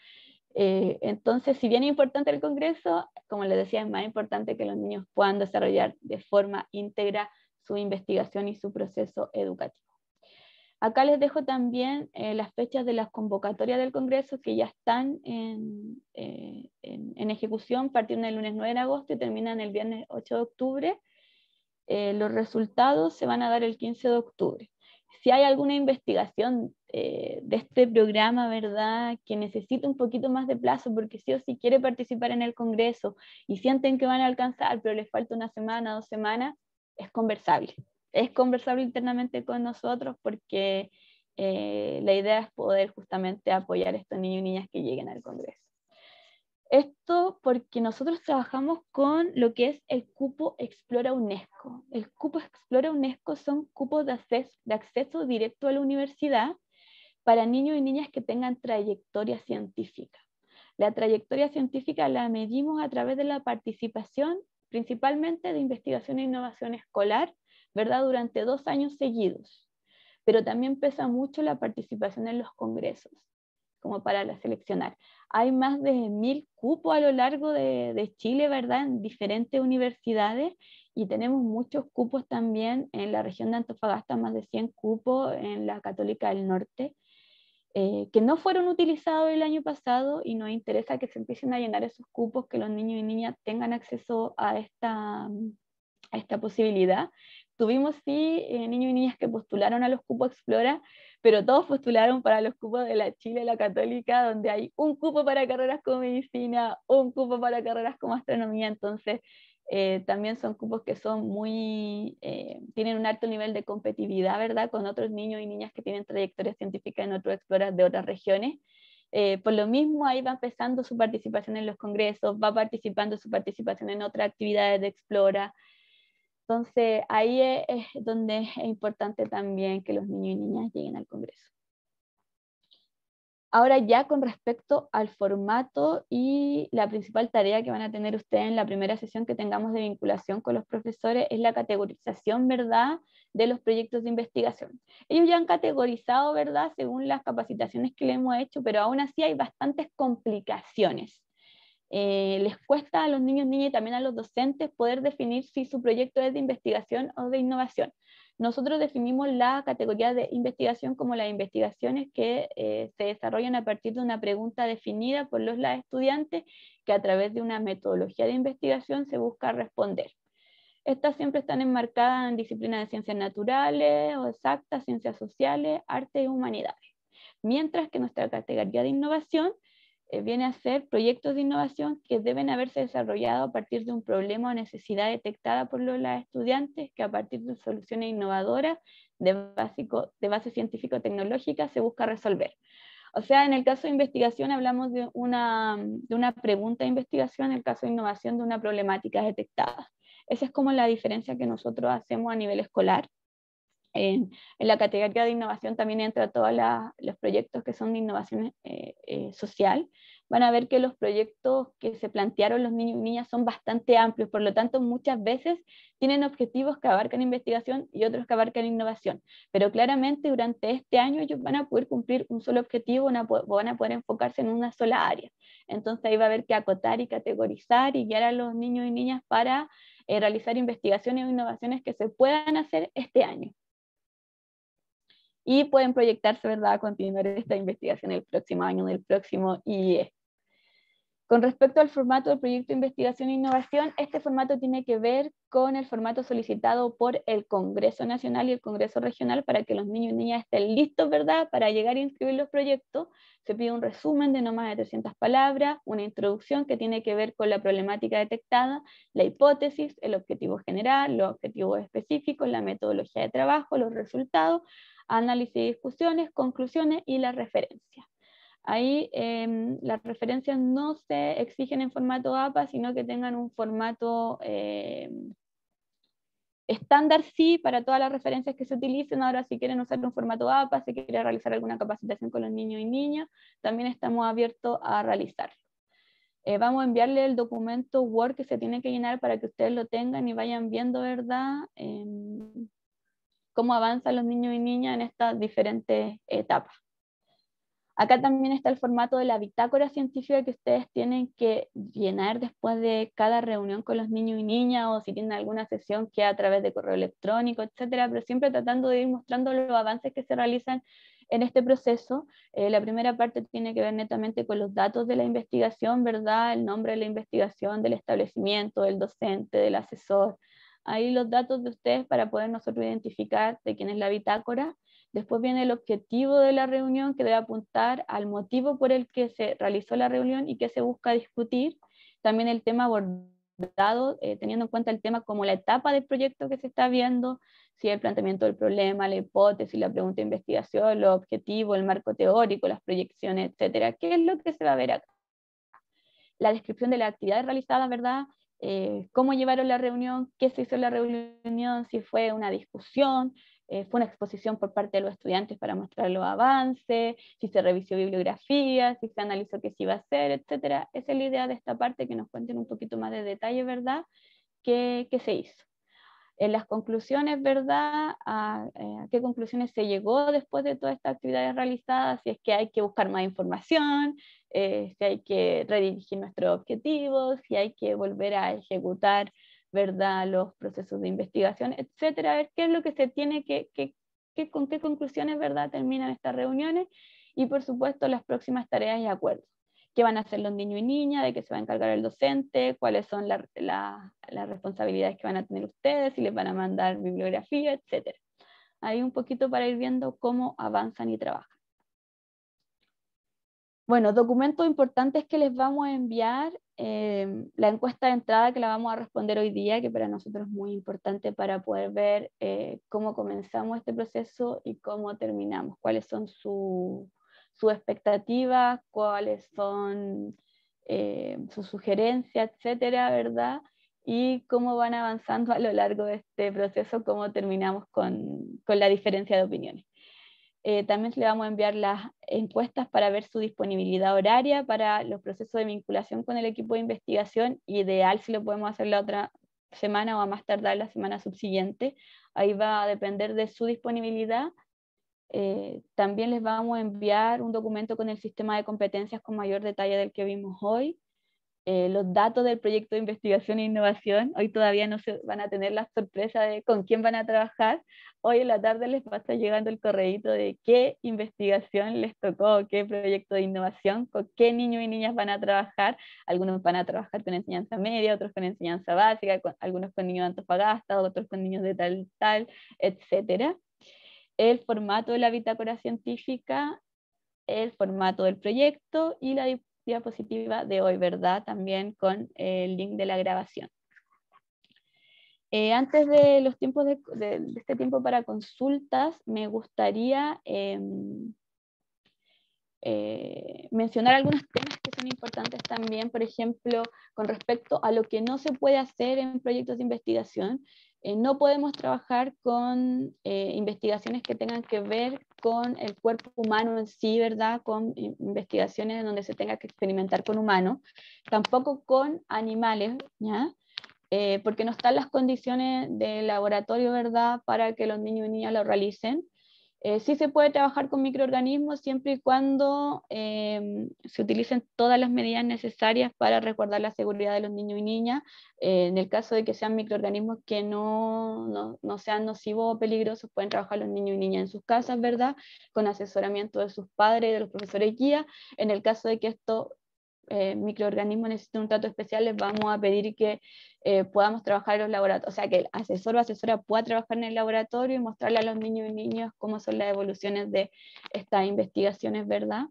Eh, entonces, si bien es importante el Congreso, como les decía, es más importante que los niños puedan desarrollar de forma íntegra su investigación y su proceso educativo. Acá les dejo también eh, las fechas de las convocatorias del Congreso que ya están en, eh, en, ejecución, partiendo el lunes 9 de agosto y terminan el viernes 8 de octubre. Eh, los resultados se van a dar el 15 de octubre. Si hay alguna investigación eh, de este programa, ¿verdad? Que necesita un poquito más de plazo porque sí o sí quiere participar en el Congreso y sienten que van a alcanzar, pero les falta una semana, dos semanas, es conversable es conversable internamente con nosotros porque eh, la idea es poder justamente apoyar a estos niños y niñas que lleguen al Congreso. Esto porque nosotros trabajamos con lo que es el cupo Explora UNESCO. El cupo Explora UNESCO son cupos de acceso directo a la universidad para niños y niñas que tengan trayectoria científica. La trayectoria científica la medimos a través de la participación principalmente de investigación e innovación escolar ¿verdad? Durante dos años seguidos. Pero también pesa mucho la participación en los congresos, como para la seleccionar. Hay más de mil cupos a lo largo de, Chile, ¿verdad? En diferentes universidades y tenemos muchos cupos también en la región de Antofagasta, más de 100 cupos en la Católica del Norte. Eh, que no fueron utilizados el año pasado y nos interesa que se empiecen a llenar esos cupos, que los niños y niñas tengan acceso a esta, a esta posibilidad, tuvimos sí eh, niños y niñas que postularon a los cupos Explora, pero todos postularon para los cupos de la Chile, la Católica, donde hay un cupo para carreras como medicina, un cupo para carreras como astronomía, entonces eh, también son cupos que son muy, eh, tienen un alto nivel de competitividad, ¿verdad? Con otros niños y niñas que tienen trayectoria científica en otros Explora de otras regiones. por lo mismo, ahí va empezando su participación en los congresos, va participando su participación en otras actividades de explora, entonces, ahí es, donde es importante también que los niños y niñas lleguen al Congreso. Ahora ya con respecto al formato y la principal tarea que van a tener ustedes en la primera sesión que tengamos de vinculación con los profesores es la categorización, ¿verdad?, de los proyectos de investigación. Ellos ya han categorizado, ¿verdad?, según las capacitaciones que le hemos hecho, pero aún así hay bastantes complicaciones. Eh, les cuesta a los niños, niñas y también a los docentes poder definir si su proyecto es de investigación o de innovación. Nosotros definimos la categoría de investigación como las investigaciones que eh, se desarrollan a partir de una pregunta definida por los estudiantes que a través de una metodología de investigación se busca responder. Estas siempre están enmarcadas en disciplinas de ciencias naturales o exactas, ciencias sociales, arte y humanidades. Mientras que nuestra categoría de innovación eh, viene a ser proyectos de innovación que deben haberse desarrollado a partir de un problema o necesidad detectada por los estudiantes que a partir de soluciones innovadoras de, básico, de base científico-tecnológica se busca resolver. O sea, en el caso de investigación hablamos de una, de una pregunta de investigación, en el caso de innovación de una problemática detectada. Esa es como la diferencia que nosotros hacemos a nivel escolar. En, la categoría de innovación también entra todos los proyectos que son de innovación eh, eh, social. Van a ver que los proyectos que se plantearon los niños y niñas son bastante amplios, por lo tanto muchas veces tienen objetivos que abarcan investigación y otros que abarcan innovación. Pero claramente durante este año ellos van a poder cumplir un solo objetivo, van a poder enfocarse en una sola área. Entonces ahí va a haber que acotar y categorizar y guiar a los niños y niñas para eh, realizar investigaciones o innovaciones que se puedan hacer este año y pueden proyectarse ¿verdad? a continuar esta investigación el próximo año, en el próximo IE. Con respecto al formato del proyecto de investigación e innovación, este formato tiene que ver con el formato solicitado por el Congreso Nacional y el Congreso Regional para que los niños y niñas estén listos, ¿verdad?, para llegar a inscribir los proyectos. Se pide un resumen de no más de 300 palabras, una introducción que tiene que ver con la problemática detectada, la hipótesis, el objetivo general, los objetivos específicos, la metodología de trabajo, los resultados, análisis y discusiones, conclusiones y las referencias. Ahí em, las referencias no se exigen en formato APA, sino que tengan un formato em, estándar, sí, para todas las referencias que se utilicen. Ahora, si quieren usar un formato APA, si quieren realizar alguna capacitación con los niños y niñas, también estamos abiertos a realizarlo. Eh, vamos a enviarle el documento Word que se tiene que llenar para que ustedes lo tengan y vayan viendo, ¿verdad? Em, cómo avanzan los niños y niñas en estas diferentes etapas. Acá también está el formato de la bitácora científica que ustedes tienen que llenar después de cada reunión con los niños y niñas o si tienen alguna sesión que a través de correo electrónico, etcétera, pero siempre tratando de ir mostrando los avances que se realizan en este proceso. Eh, la primera parte tiene que ver netamente con los datos de la investigación, ¿verdad? El nombre de la investigación, del establecimiento, del docente, del asesor, ahí los datos de ustedes para poder nosotros identificar de quién es la bitácora. Después viene el objetivo de la reunión que debe apuntar al motivo por el que se realizó la reunión y qué se busca discutir. También el tema abordado, eh, teniendo en cuenta el tema como la etapa del proyecto que se está viendo, si el planteamiento del problema, la hipótesis, la pregunta de investigación, los objetivos, el marco teórico, las proyecciones, etcétera. ¿Qué es lo que se va a ver acá? La descripción de la actividad realizada ¿verdad? Eh, cómo llevaron la reunión, qué se hizo la reunión, si fue una discusión, eh, fue una exposición por parte de los estudiantes para mostrar los avances, si se revisó bibliografía, si se analizó qué se iba a hacer, etc. Esa es la idea de esta parte, que nos cuenten un poquito más de detalle, ¿verdad? ¿Qué, qué se hizo? En las conclusiones, ¿verdad? A, ah, eh, a, qué conclusiones se llegó después de todas estas actividades realizadas? Si es que hay que buscar más información, eh, si hay que redirigir nuestros objetivos, si hay que volver a ejecutar ¿verdad? los procesos de investigación, etcétera, a ver qué es lo que se tiene que, con qué conclusiones ¿verdad? terminan estas reuniones y por supuesto las próximas tareas y acuerdos. ¿Qué van a hacer los niños y niñas? ¿De qué se va a encargar el docente? ¿Cuáles son las responsabilidades que van a tener ustedes? ¿Si les van a mandar bibliografía, etcétera? Ahí un poquito para ir viendo cómo avanzan y trabajan. Bueno, documentos importantes que les vamos a enviar, eh, la encuesta de entrada que la vamos a responder hoy día, que para nosotros es muy importante para poder ver eh, cómo comenzamos este proceso y cómo terminamos, cuáles son sus expectativas, cuáles son eh, sus sugerencias, etcétera, ¿verdad? Y cómo van avanzando a lo largo de este proceso, cómo terminamos con, con la diferencia de opiniones. Eh, también le vamos a enviar las encuestas para ver su disponibilidad horaria para los procesos de vinculación con el equipo de investigación. Ideal si lo podemos hacer la otra semana o a más tardar la semana subsiguiente. Ahí va a depender de su disponibilidad. Eh, también les vamos a enviar un documento con el sistema de competencias con mayor detalle del que vimos hoy. Eh, los datos del proyecto de investigación e innovación. Hoy todavía no se van a tener la sorpresa de con quién van a trabajar. Hoy en la tarde les va a estar llegando el correíto de qué investigación les tocó, qué proyecto de innovación, con qué niños y niñas van a trabajar. Algunos van a trabajar con enseñanza media, otros con enseñanza básica, algunos con niños de Antofagasta, otros con niños de tal, tal, etc. El formato de la bitácora científica el formato del proyecto y la positiva de hoy, ¿verdad? También con el link de la grabación. Eh, antes de los tiempos de, este tiempo para consultas, me gustaría em, eh, mencionar algunos temas que son importantes también, por ejemplo, con respecto a lo que no se puede hacer en proyectos de investigación. Eh, no podemos trabajar con eh, investigaciones que tengan que ver con el cuerpo humano en sí, ¿verdad? Con investigaciones en donde se tenga que experimentar con humanos, tampoco con animales, ¿ya? Eh, porque no están las condiciones de laboratorio, ¿verdad?, para que los niños y niñas lo realicen. Eh, sí se puede trabajar con microorganismos siempre y cuando em, se utilicen todas las medidas necesarias para resguardar la seguridad de los niños y niñas, eh, en el caso de que sean microorganismos que no, no, sean nocivos o peligrosos, pueden trabajar los niños y niñas en sus casas, ¿verdad? Con asesoramiento de sus padres y de los profesores guía. En el caso de que esto eh, microorganismos necesitan un trato especial, les vamos a pedir que eh, podamos trabajar en los laboratorios, o sea, que el asesor o asesora pueda trabajar en el laboratorio y mostrarle a los niños y niñas cómo son las evoluciones de estas investigaciones, ¿verdad?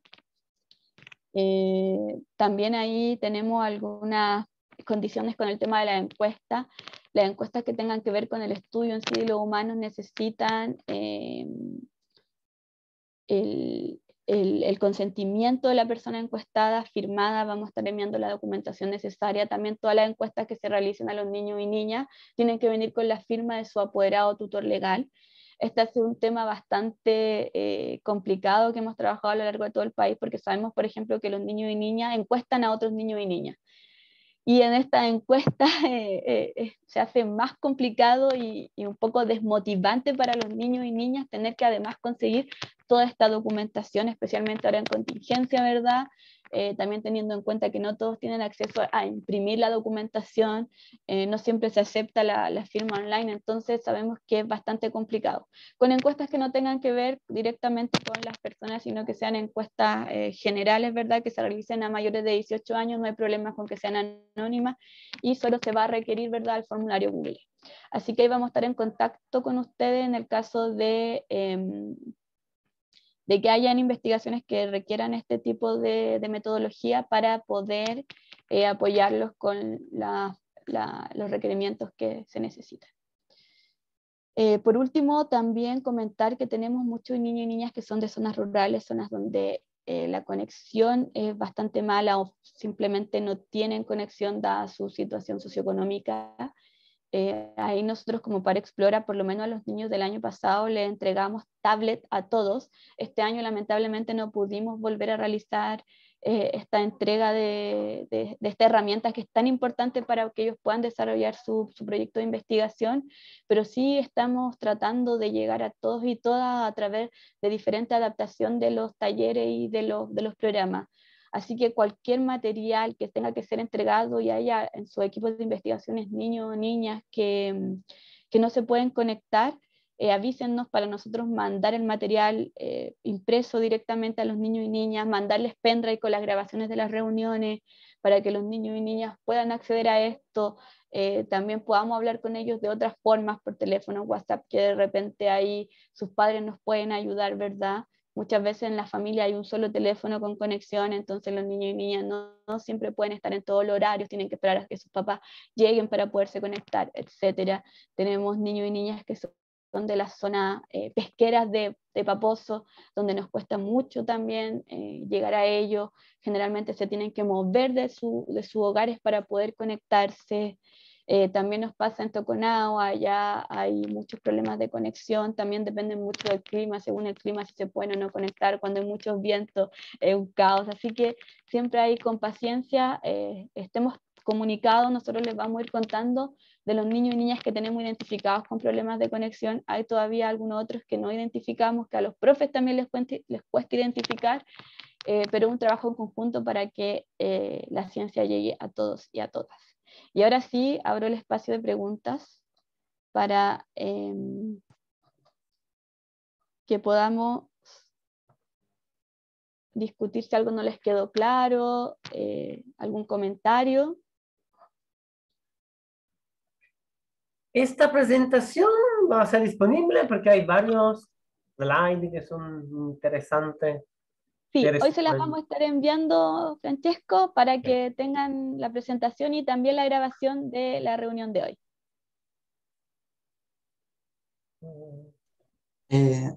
Eh, también ahí tenemos algunas condiciones con el tema de la encuesta. Las encuestas que tengan que ver con el estudio en sí de los humanos necesitan el, el, consentimiento de la persona encuestada firmada, vamos a estar enviando la documentación necesaria. También todas las encuestas que se realicen a los niños y niñas tienen que venir con la firma de su apoderado tutor legal. Este es un tema bastante eh, complicado que hemos trabajado a lo largo de todo el país porque sabemos, por ejemplo, que los niños y niñas encuestan a otros niños y niñas. Y en esta encuesta <laughs> eh, eh, se hace más complicado y un poco desmotivante para los niños y niñas tener que además conseguir toda esta documentación, especialmente ahora en contingencia, ¿verdad? Eh, también teniendo en cuenta que no todos tienen acceso a, imprimir la documentación, eh, no siempre se acepta la, firma online, entonces sabemos que es bastante complicado. Con encuestas que no tengan que ver directamente con las personas, sino que sean encuestas eh, generales, ¿verdad? Que se realicen a mayores de 18 años, no hay problemas con que sean anónimas y solo se va a requerir, ¿verdad?, el formulario Google. Así que ahí vamos a estar en contacto con ustedes en el caso de em, de que hayan investigaciones que requieran este tipo de, metodología para poder eh, apoyarlos con los requerimientos que se necesitan. Eh, por último, también comentar que tenemos muchos niños y niñas que son de zonas rurales, zonas donde eh, la conexión es bastante mala o simplemente no tienen conexión dada su situación socioeconómica eh, ahí nosotros como para Explora, por lo menos a los niños del año pasado, le entregamos tablet a todos. Este año lamentablemente no pudimos volver a realizar eh, esta entrega de, esta herramienta que es tan importante para que ellos puedan desarrollar su, proyecto de investigación, pero sí estamos tratando de llegar a todos y todas a través de diferente adaptación de los talleres y de los programas. Así que cualquier material que tenga que ser entregado y haya en su equipo de investigaciones niños o niñas que, mm, no se pueden conectar, eh, avísennos para nosotros mandar el material eh, impreso directamente a los niños y niñas, mandarles pendrive con las grabaciones de las reuniones para que los niños y niñas puedan acceder a esto. Eh, también podamos hablar con ellos de otras formas, por teléfono, WhatsApp, que de repente ahí sus padres nos pueden ayudar, ¿verdad? Muchas veces en la familia hay un solo teléfono con conexión, entonces los niños y niñas no, siempre pueden estar en todos los horarios, tienen que esperar a que sus papás lleguen para poderse conectar, etc. Tenemos niños y niñas que son de las zonas eh, pesqueras de, Paposo, donde nos cuesta mucho también eh, llegar a ellos. Generalmente se tienen que mover de, su, de sus hogares para poder conectarse. Eh, también nos pasa en Toconagua, allá hay muchos problemas de conexión, también depende mucho del clima, según el clima si se puede o no conectar, cuando hay muchos vientos, eh, un caos, así que siempre ahí con paciencia, eh, estemos comunicados, nosotros les vamos a ir contando de los niños y niñas que tenemos identificados con problemas de conexión, hay todavía algunos otros que no identificamos, que a los profes también les, les cuesta identificar, pero un trabajo en conjunto para que la ciencia llegue a todos y a todas. Y ahora sí, abro el espacio de preguntas para em, que podamos discutir si algo no les quedó claro, eh, algún comentario. Esta presentación va a ser disponible porque hay varios slides que son interesantes Sí, hoy se las vamos a estar enviando, Francesco, para que tengan la presentación y también la grabación de la reunión de hoy. Eh,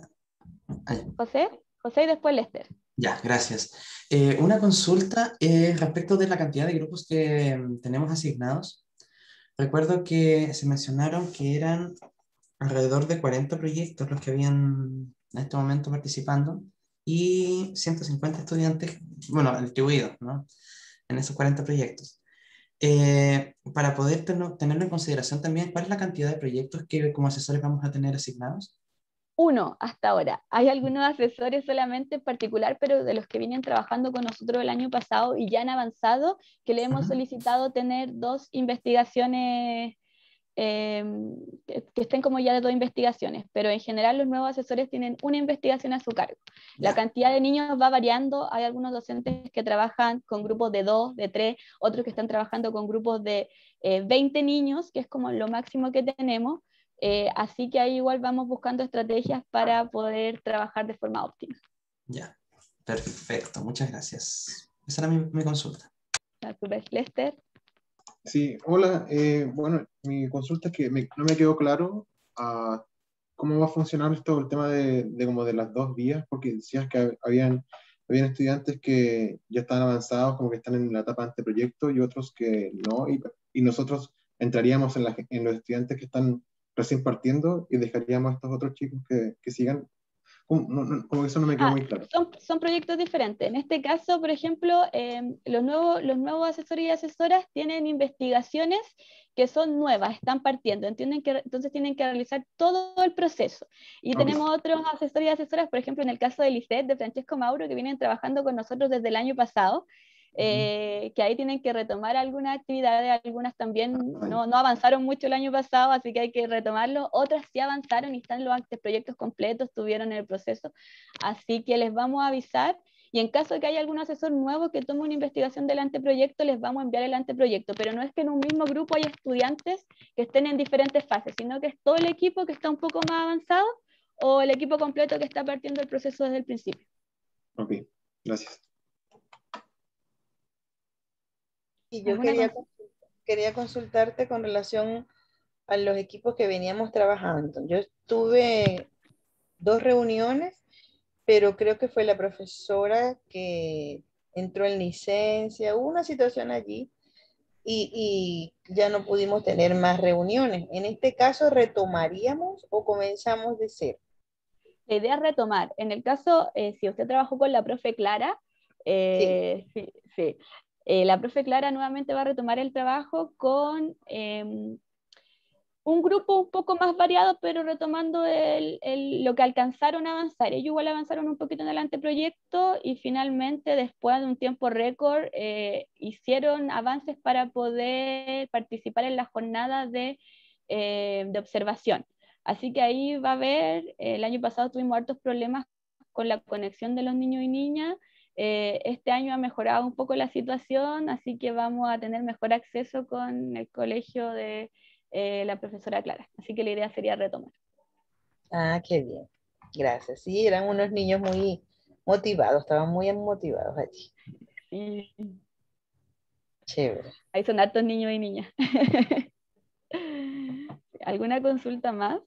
José, José y después Lester. Ya, gracias. Eh, una consulta eh, respecto de la cantidad de grupos que mm, tenemos asignados. Recuerdo que se mencionaron que eran alrededor de 40 proyectos los que habían en este momento participando y 150 estudiantes, bueno, distribuidos ¿no? En esos 40 proyectos. Eh, para poder tenerlo en consideración también, ¿cuál es la cantidad de proyectos que como asesores vamos a tener asignados? Uno, hasta ahora. Hay algunos asesores solamente en particular, pero de los que vienen trabajando con nosotros el año pasado y ya han avanzado, que le hemos solicitado tener dos investigaciones Em, que, estén como ya de dos investigaciones, pero en general los nuevos asesores tienen una investigación a su cargo. La cantidad de niños va variando, hay algunos docentes que trabajan con grupos de dos, de tres, otros que están trabajando con grupos de eh, 20 niños, que es como lo máximo que tenemos, eh, así que ahí igual vamos buscando estrategias para poder trabajar de forma óptima. Ya, perfecto, muchas gracias. Esa era mi, consulta. Gracias Lester. Sí, hola. Eh, bueno, mi consulta es que no me quedó claro ah, cómo va a funcionar esto, el tema de, como de las dos vías, porque decías que habían, habían estudiantes que ya están avanzados, como que están en la etapa de anteproyecto, y otros que no, y, nosotros entraríamos en, en, los estudiantes que están recién partiendo y dejaríamos a estos otros chicos que, que sigan son, proyectos diferentes. En este caso, por ejemplo, em, los, nuevos, los nuevos asesores y asesoras tienen investigaciones que son nuevas, están partiendo, entienden que entonces tienen que realizar todo el proceso. Y tenemos otros asesores y asesoras, por ejemplo, en el caso de Lisette, de Francesco Mauro, que vienen trabajando con nosotros desde el año pasado, eh, que ahí tienen que retomar algunas actividades, algunas también no, avanzaron mucho el año pasado, así que hay que retomarlo, otras sí avanzaron y están los anteproyectos completos, tuvieron el proceso, así que les vamos a avisar. Y en caso de que haya algún asesor nuevo que tome una investigación del anteproyecto, les vamos a enviar el anteproyecto. Pero no es que en un mismo grupo hay estudiantes que estén en diferentes fases, sino que es todo el equipo que está un poco más avanzado o el equipo completo que está partiendo el proceso desde el principio. Ok, gracias. Y yo quería, quería consultarte con relación a los equipos que veníamos trabajando. Yo estuve dos reuniones, pero creo que fue la profesora que entró en licencia, hubo una situación allí y, y, ya no pudimos tener más reuniones. En este caso, ¿retomaríamos o comenzamos de cero? La idea retomar. En el caso, eh, si usted trabajó con la profe Clara, Sí, eh, sí. Eh, la profe Clara nuevamente va a retomar el trabajo con em, un grupo un poco más variado, pero retomando lo que alcanzaron a avanzar. Ellos igual avanzaron un poquito en el anteproyecto y finalmente, después de un tiempo récord, eh, hicieron avances para poder participar en la jornada de, eh, de observación. Así que ahí va a ver, el año pasado tuvimos hartos problemas con la conexión de los niños y niñas, eh, este año ha mejorado un poco la situación, así que vamos a tener mejor acceso con el colegio de eh, la profesora Clara. Así que la idea sería retomar. Ah, qué bien. Gracias. Sí, eran unos niños muy motivados, estaban muy motivados allí. Sí. Chévere. Ahí son hartos niños y niñas. <laughs> ¿Alguna consulta más?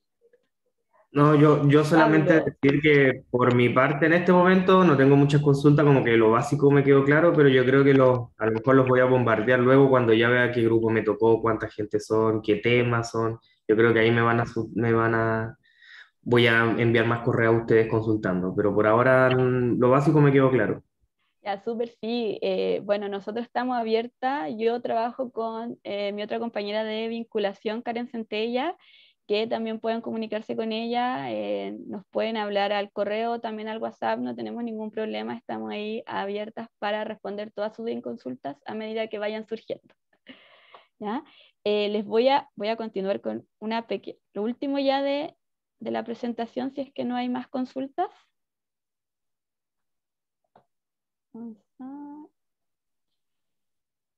No, yo, solamente decir que por mi parte en este momento no tengo muchas consultas, como que lo básico me quedó claro, pero yo creo que los, a lo mejor los voy a bombardear luego cuando ya vea qué grupo me tocó, cuánta gente son, qué temas son. Yo creo que ahí me van a, me van a, voy a enviar más correos a ustedes consultando, pero por ahora lo básico me quedó claro. Ya, súper, sí. Eh, bueno, nosotros estamos abiertas. Yo trabajo con eh, mi otra compañera de vinculación, Karen Centella, que también puedan comunicarse con ella, eh, nos pueden hablar al correo, también al WhatsApp, no tenemos ningún problema, estamos ahí abiertas para responder todas sus consultas a medida que vayan surgiendo. <laughs> ¿Ya? Eh, les voy a, voy a continuar con una pequeña, lo último ya de, de la presentación, si es que no hay más consultas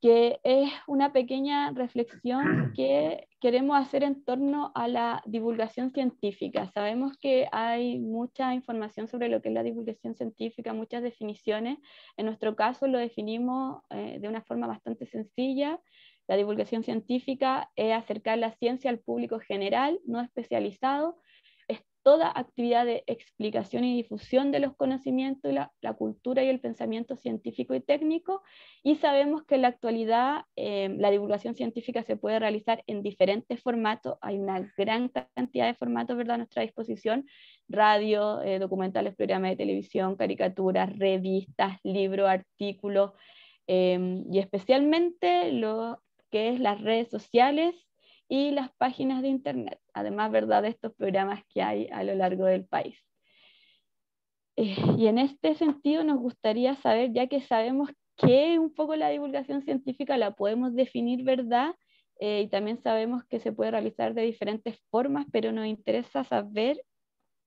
que es una pequeña reflexión que queremos hacer en torno a la divulgación científica. Sabemos que hay mucha información sobre lo que es la divulgación científica, muchas definiciones. En nuestro caso lo definimos eh, de una forma bastante sencilla. La divulgación científica es acercar la ciencia al público general, no especializado, toda actividad de explicación y difusión de los conocimientos, la, cultura y el pensamiento científico y técnico. Y sabemos que en la actualidad eh, la divulgación científica se puede realizar en diferentes formatos. Hay una gran cantidad de formatos a nuestra disposición. Radio, eh, documentales, programas de televisión, caricaturas, revistas, libros, artículos. Eh, y especialmente lo que es las redes sociales y las páginas de Internet, además ¿verdad? de estos programas que hay a lo largo del país. Eh, y en este sentido nos gustaría saber, ya que sabemos que un poco la divulgación científica la podemos definir, ¿verdad? Eh, y también sabemos que se puede realizar de diferentes formas, pero nos interesa saber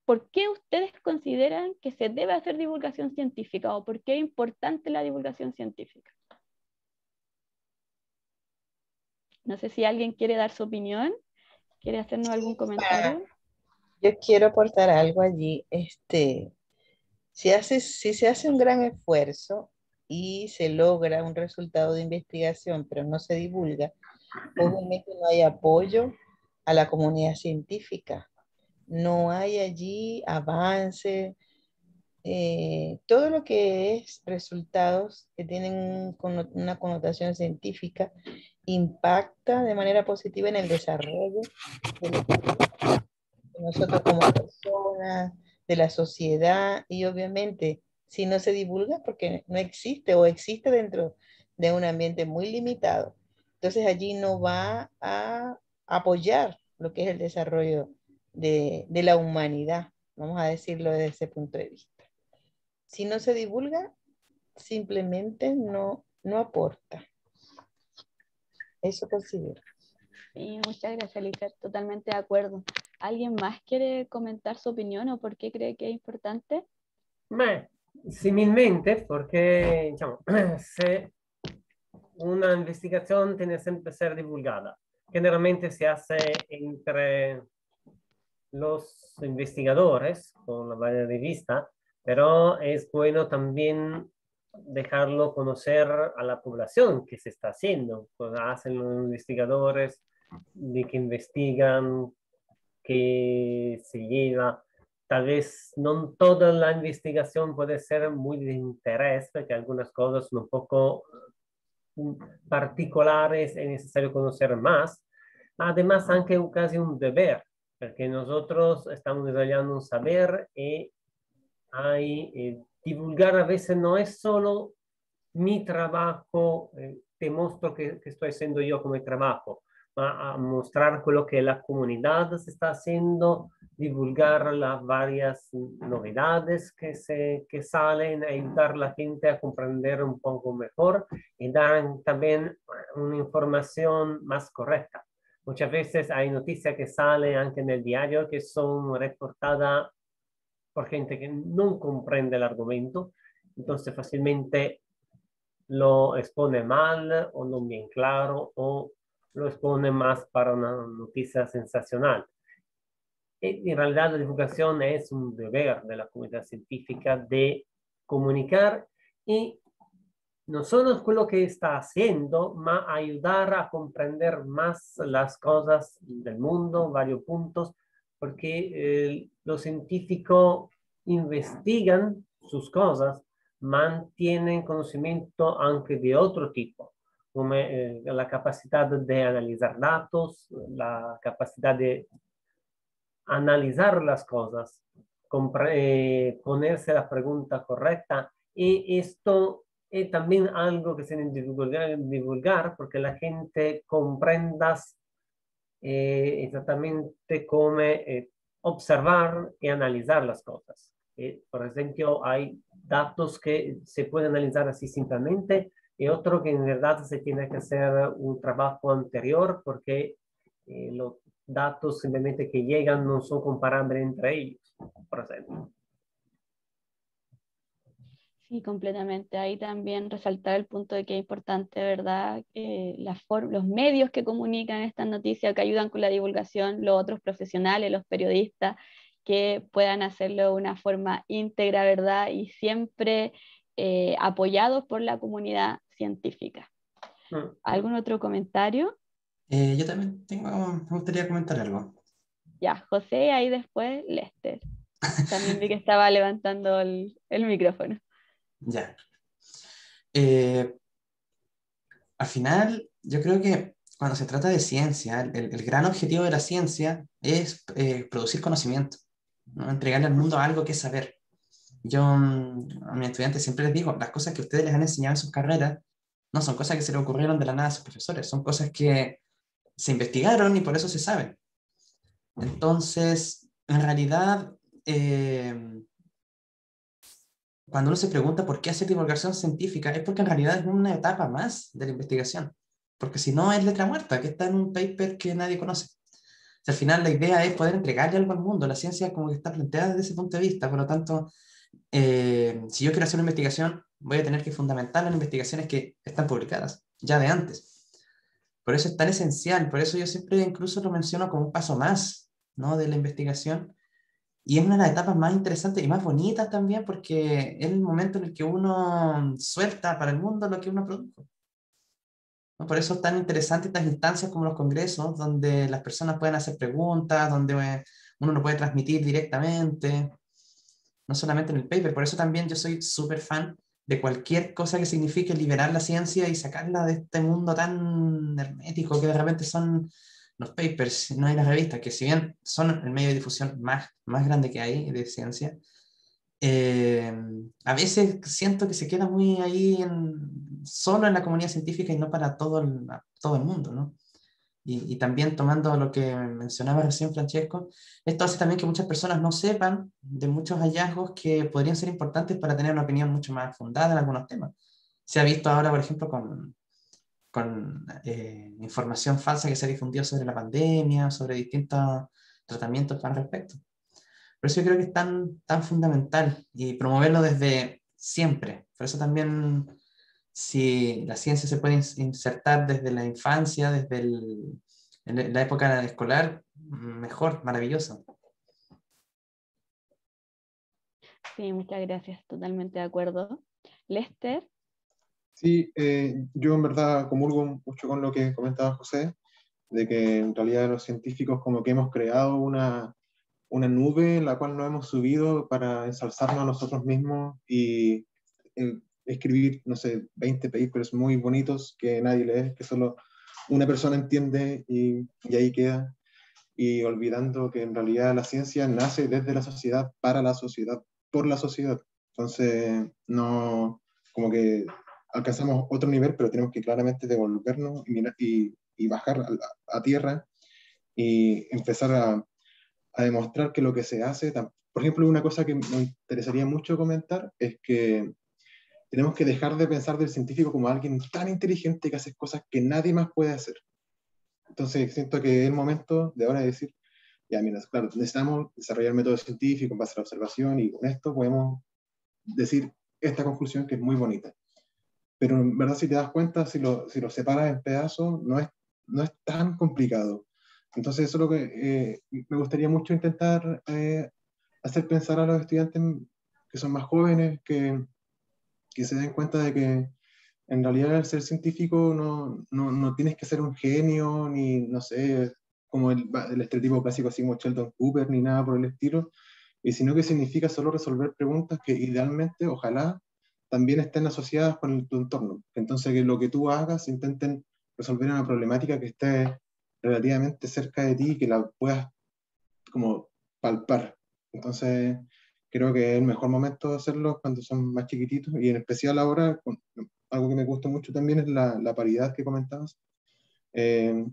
por qué ustedes consideran que se debe hacer divulgación científica o por qué es importante la divulgación científica. No sé si alguien quiere dar su opinión, quiere hacernos algún comentario. Yo quiero aportar algo allí. Este, si, hace, si se hace un gran esfuerzo y se logra un resultado de investigación, pero no se divulga, obviamente no hay apoyo a la comunidad científica. No hay allí avance. Eh, todo lo que es resultados que tienen una connotación científica impacta de manera positiva en el desarrollo de, nosotros como personas, de la sociedad y obviamente si no se divulga porque no existe o existe dentro de un ambiente muy limitado. Entonces allí no va a apoyar lo que es el desarrollo de, de la humanidad, vamos a decirlo desde ese punto de vista. Si no se divulga, simplemente no, no aporta. Eso considero. muchas gracias, Lisa. Totalmente de acuerdo. ¿Alguien más quiere comentar su opinión o por qué cree que es importante? me similmente porque <clears throat> una investigación tiene siempre ser divulgada. divulgada generalmente se hace entre los investigadores con la de vista, pero es bueno también dejarlo conocer a la población que se está haciendo. Pues hacen los investigadores de que investigan, que se lleva. Tal vez no toda la investigación puede ser muy de interés, porque algunas cosas son un poco particulares, es necesario conocer más. Además, aunque casi un deber, porque nosotros estamos desarrollando un saber y hay eh, divulgar a veces no es solo mi trabajo, eh, te muestro que, estoy haciendo yo como trabajo, a, mostrar lo que la comunidad se está haciendo, divulgar las varias novedades que, salen, ayudar a la gente a comprender un poco mejor y dar también una información más correcta. Muchas veces hay noticias que salen aunque en el diario que son reportadas por gente que no comprende el argumento, entonces fácilmente lo expone mal o no bien claro o lo expone más para una noticia sensacional. E, en realidad la divulgación es un deber de la comunidad científica de comunicar y no solo es lo que está haciendo, más ayudar a comprender más las cosas del mundo, varios puntos, porque eh, los científicos investigan sus cosas, mantienen conocimiento aunque de otro tipo, como eh, la capacidad de analizar datos, la capacidad de analizar las cosas, eh, ponerse la pregunta correcta. Y esto es también algo que se debe divulgar, porque la gente comprenda eh, exactamente cómo observar y analizar las cosas. Eh, por ejemplo, hay datos que se pueden analizar así simplemente y otro que en verdad se tiene que hacer un trabajo anterior porque eh, los datos simplemente que llegan no son comparables entre ellos, por ejemplo. Sí, completamente. Ahí también resaltar el punto de que es importante, ¿verdad?, eh, los medios que comunican estas noticias, que ayudan con la divulgación, los otros profesionales, los periodistas, que puedan hacerlo de una forma íntegra, ¿verdad?, y siempre eh, apoyados por la comunidad científica. Mm. ¿Algún otro comentario? Eh, yo también tengo, me gustaría comentar algo. Ya, José, ahí después Lester. También vi que estaba levantando el micrófono. Ya. Eh, al final, yo creo que cuando se trata de ciencia, el, gran objetivo de la ciencia es eh, producir conocimiento, ¿no? entregarle al mundo algo que saber. Yo mm, a mis estudiantes siempre les digo, las cosas que ustedes les han enseñado en sus carreras no son cosas que se le ocurrieron de la nada a sus profesores, son cosas que se investigaron y por eso se saben. Entonces, en realidad, eh, cuando uno se pregunta por qué hacer divulgación científica, es porque en realidad es una etapa más de la investigación. Porque si no, es letra muerta, que está en un paper que nadie conoce. al final, la idea es poder entregarle algo al mundo. La ciencia como que está planteada desde ese punto de vista. Por lo tanto, eh, si yo quiero hacer una investigación, voy a tener que fundamentar las investigaciones que están publicadas ya de antes. Por eso es tan esencial, por eso yo siempre incluso lo menciono como un paso más ¿no? de la investigación, y es una de las etapas más interesantes y más bonitas también porque es el momento en el que uno suelta para el mundo lo que uno produjo. Por eso es tan interesante estas instancias como los congresos, donde las personas pueden hacer preguntas, donde eh, uno lo puede transmitir directamente, no solamente en el paper. Por eso también yo soy súper fan de cualquier cosa que signifique liberar la ciencia y sacarla de este mundo tan hermético que de repente son los papers, no hay las revistas, que si bien son el medio de difusión más, más grande que hay de ciencia, eh, a veces siento que se queda muy ahí en, solo en la comunidad científica y no para todo el, todo el mundo, ¿no? Y, y, también tomando lo que mencionaba recién Francesco, esto hace también que muchas personas no sepan de muchos hallazgos que podrían ser importantes para tener una opinión mucho más fundada en algunos temas. Se ha visto ahora, por ejemplo, con, con eh, información falsa que se ha difundido sobre la pandemia, sobre distintos tratamientos al respecto. Por eso yo creo que es tan, tan fundamental y promoverlo desde siempre. Por eso también si la ciencia se puede insertar desde la infancia, desde e-, la época escolar, mejor, maravilloso. Sí, muchas gracias, totalmente de acuerdo. Lester, Sí, eh, yo en verdad comulgo mucho con lo que comentaba José, de que en realidad los científicos como que hemos creado una, una nube en la cual no hemos subido para ensalzarnos a nosotros mismos y eh, escribir, no sé, 20 papers muy bonitos que nadie lee, que solo una persona entiende y, y ahí queda. Y olvidando que en realidad la ciencia nace desde la sociedad, para la sociedad, por la sociedad. Entonces, no, como que alcanzamos otro nivel, pero tenemos que claramente devolvernos y, bajar a, tierra y empezar a, demostrar que lo que se hace, por ejemplo, una cosa que me interesaría mucho comentar es que tenemos que dejar de pensar del científico como alguien tan inteligente que hace cosas que nadie más puede hacer. Entonces, siento que es el momento de ahora de decir, ya, mira, claro, necesitamos desarrollar métodos científicos en base a la observación y con esto podemos decir esta conclusión que es muy bonita pero en verdad si te das cuenta, si lo, si lo separas en pedazos, no es, no es tan complicado. Entonces eso es lo que eh, me gustaría mucho intentar eh, hacer pensar a los estudiantes que son más jóvenes, que, que, se den cuenta de que en realidad el ser científico no, no, no tienes que ser un genio, ni no sé, como el, el estereotipo clásico así como Sheldon Cooper, ni nada por el estilo, y sino que significa solo resolver preguntas que idealmente, ojalá, también estén asociadas con el, tu entorno. Entonces, que lo que tú hagas intenten resolver una problemática que esté relativamente cerca de ti y que la puedas como palpar. Entonces, creo que el mejor momento de hacerlo cuando son más chiquititos y en especial ahora, algo que me gusta mucho también es la, la paridad que comentabas. Eh,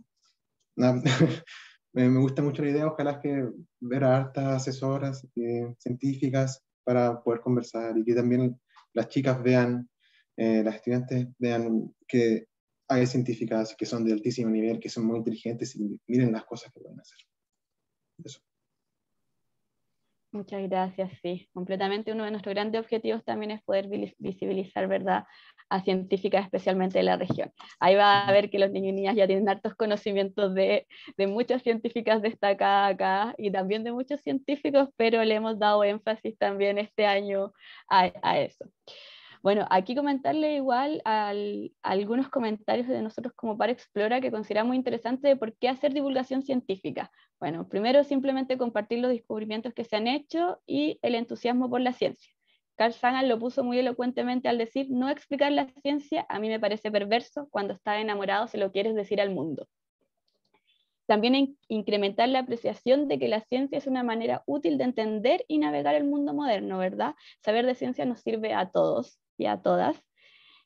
<laughs> me gusta mucho la idea, ojalá que ver a hartas asesoras eh, científicas para poder conversar y que también las chicas vean, eh, las estudiantes vean que hay científicas que son de altísimo nivel, que son muy inteligentes y miren las cosas que pueden hacer. Eso. Muchas gracias, sí, completamente. Uno de nuestros grandes objetivos también es poder visibilizar, ¿verdad?, a científicas especialmente de la región. Ahí va a ver que los niños y niñas ya tienen hartos conocimientos de, muchas científicas destacadas acá y también de muchos científicos, pero le hemos dado énfasis también este año a, a eso. Bueno, aquí comentarle igual a algunos comentarios de nosotros como Par Explora que consideramos interesante de por qué hacer divulgación científica. Bueno, primero simplemente compartir los descubrimientos que se han hecho y el entusiasmo por la ciencia. Carl Sagan lo puso muy elocuentemente al decir, no explicar la ciencia a mí me parece perverso, cuando estás enamorado se lo quieres decir al mundo. También incrementar la apreciación de que la ciencia es una manera útil de entender y navegar el mundo moderno, ¿verdad? Saber de ciencia nos sirve a todos y a todas,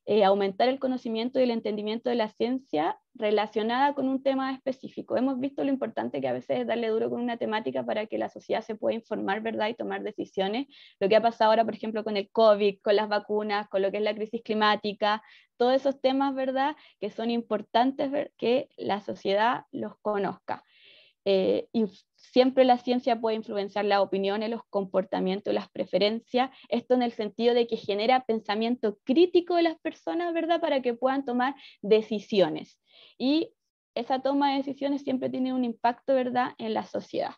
eh, aumentar el conocimiento y el entendimiento de la ciencia relacionada con un tema específico. Hemos visto lo importante que a veces es darle duro con una temática para que la sociedad se pueda informar, ¿verdad? Y tomar decisiones. Lo que ha pasado ahora, por ejemplo, con el COVID, con las vacunas, con lo que es la crisis climática, todos esos temas, ¿verdad? Que son importantes que la sociedad los conozca eh, siempre la ciencia puede influenciar las opiniones, los comportamientos, las preferencias, esto en el sentido de que genera pensamiento crítico de las personas, ¿verdad? Para que puedan tomar decisiones. Y esa toma de decisiones siempre tiene un impacto, ¿verdad?, en la sociedad.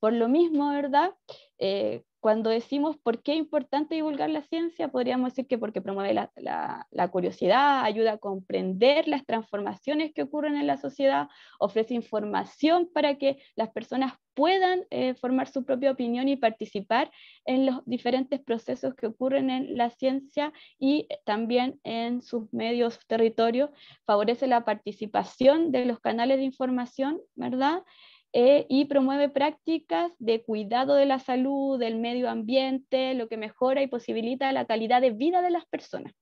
Por lo mismo, ¿verdad? Eh, cuando decimos por qué es importante divulgar la ciencia, podríamos decir que porque promueve la, curiosidad, ayuda a comprender las transformaciones que ocurren en la sociedad, ofrece información para que las personas puedan eh, formar su propia opinión y participar en los diferentes procesos que ocurren en la ciencia y eh, también en sus medios, territorios, favorece la participación de los canales de información, ¿verdad? Eh, y promueve prácticas de cuidado de la salud, del medio ambiente, lo que mejora y posibilita la calidad de vida de las personas.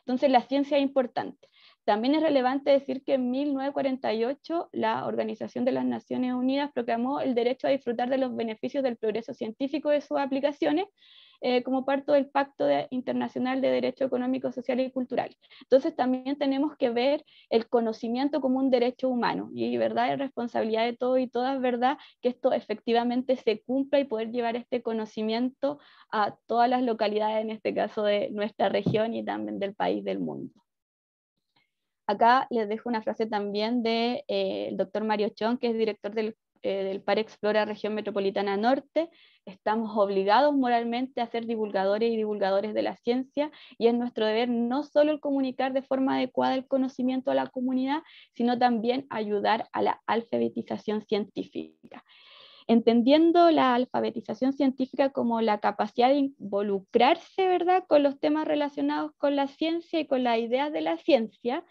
Entonces la ciencia es importante. También es relevante decir que en 1948 la Organización de las Naciones Unidas proclamó el derecho a disfrutar de los beneficios del progreso científico de sus aplicaciones eh, como parte del Pacto Internacional de Derecho Económico, Social y Cultural. Entonces también tenemos que ver el conocimiento como un derecho humano y verdad es responsabilidad de todo y todas, verdad, que esto efectivamente se cumpla y poder llevar este conocimiento a todas las localidades, en este caso de nuestra región y también del país, del mundo. Acá les dejo una frase también del de, eh, doctor Mario Chon, que es director del eh, del PAR Explora Región Metropolitana Norte, estamos obligados moralmente a ser divulgadores y divulgadores de la ciencia y es nuestro deber no solo el comunicar de forma adecuada el conocimiento a la comunidad, sino también ayudar a la alfabetización científica. Entendiendo la alfabetización científica como la capacidad de involucrarse ¿verdad? con los temas relacionados con la ciencia y con la idea de la ciencia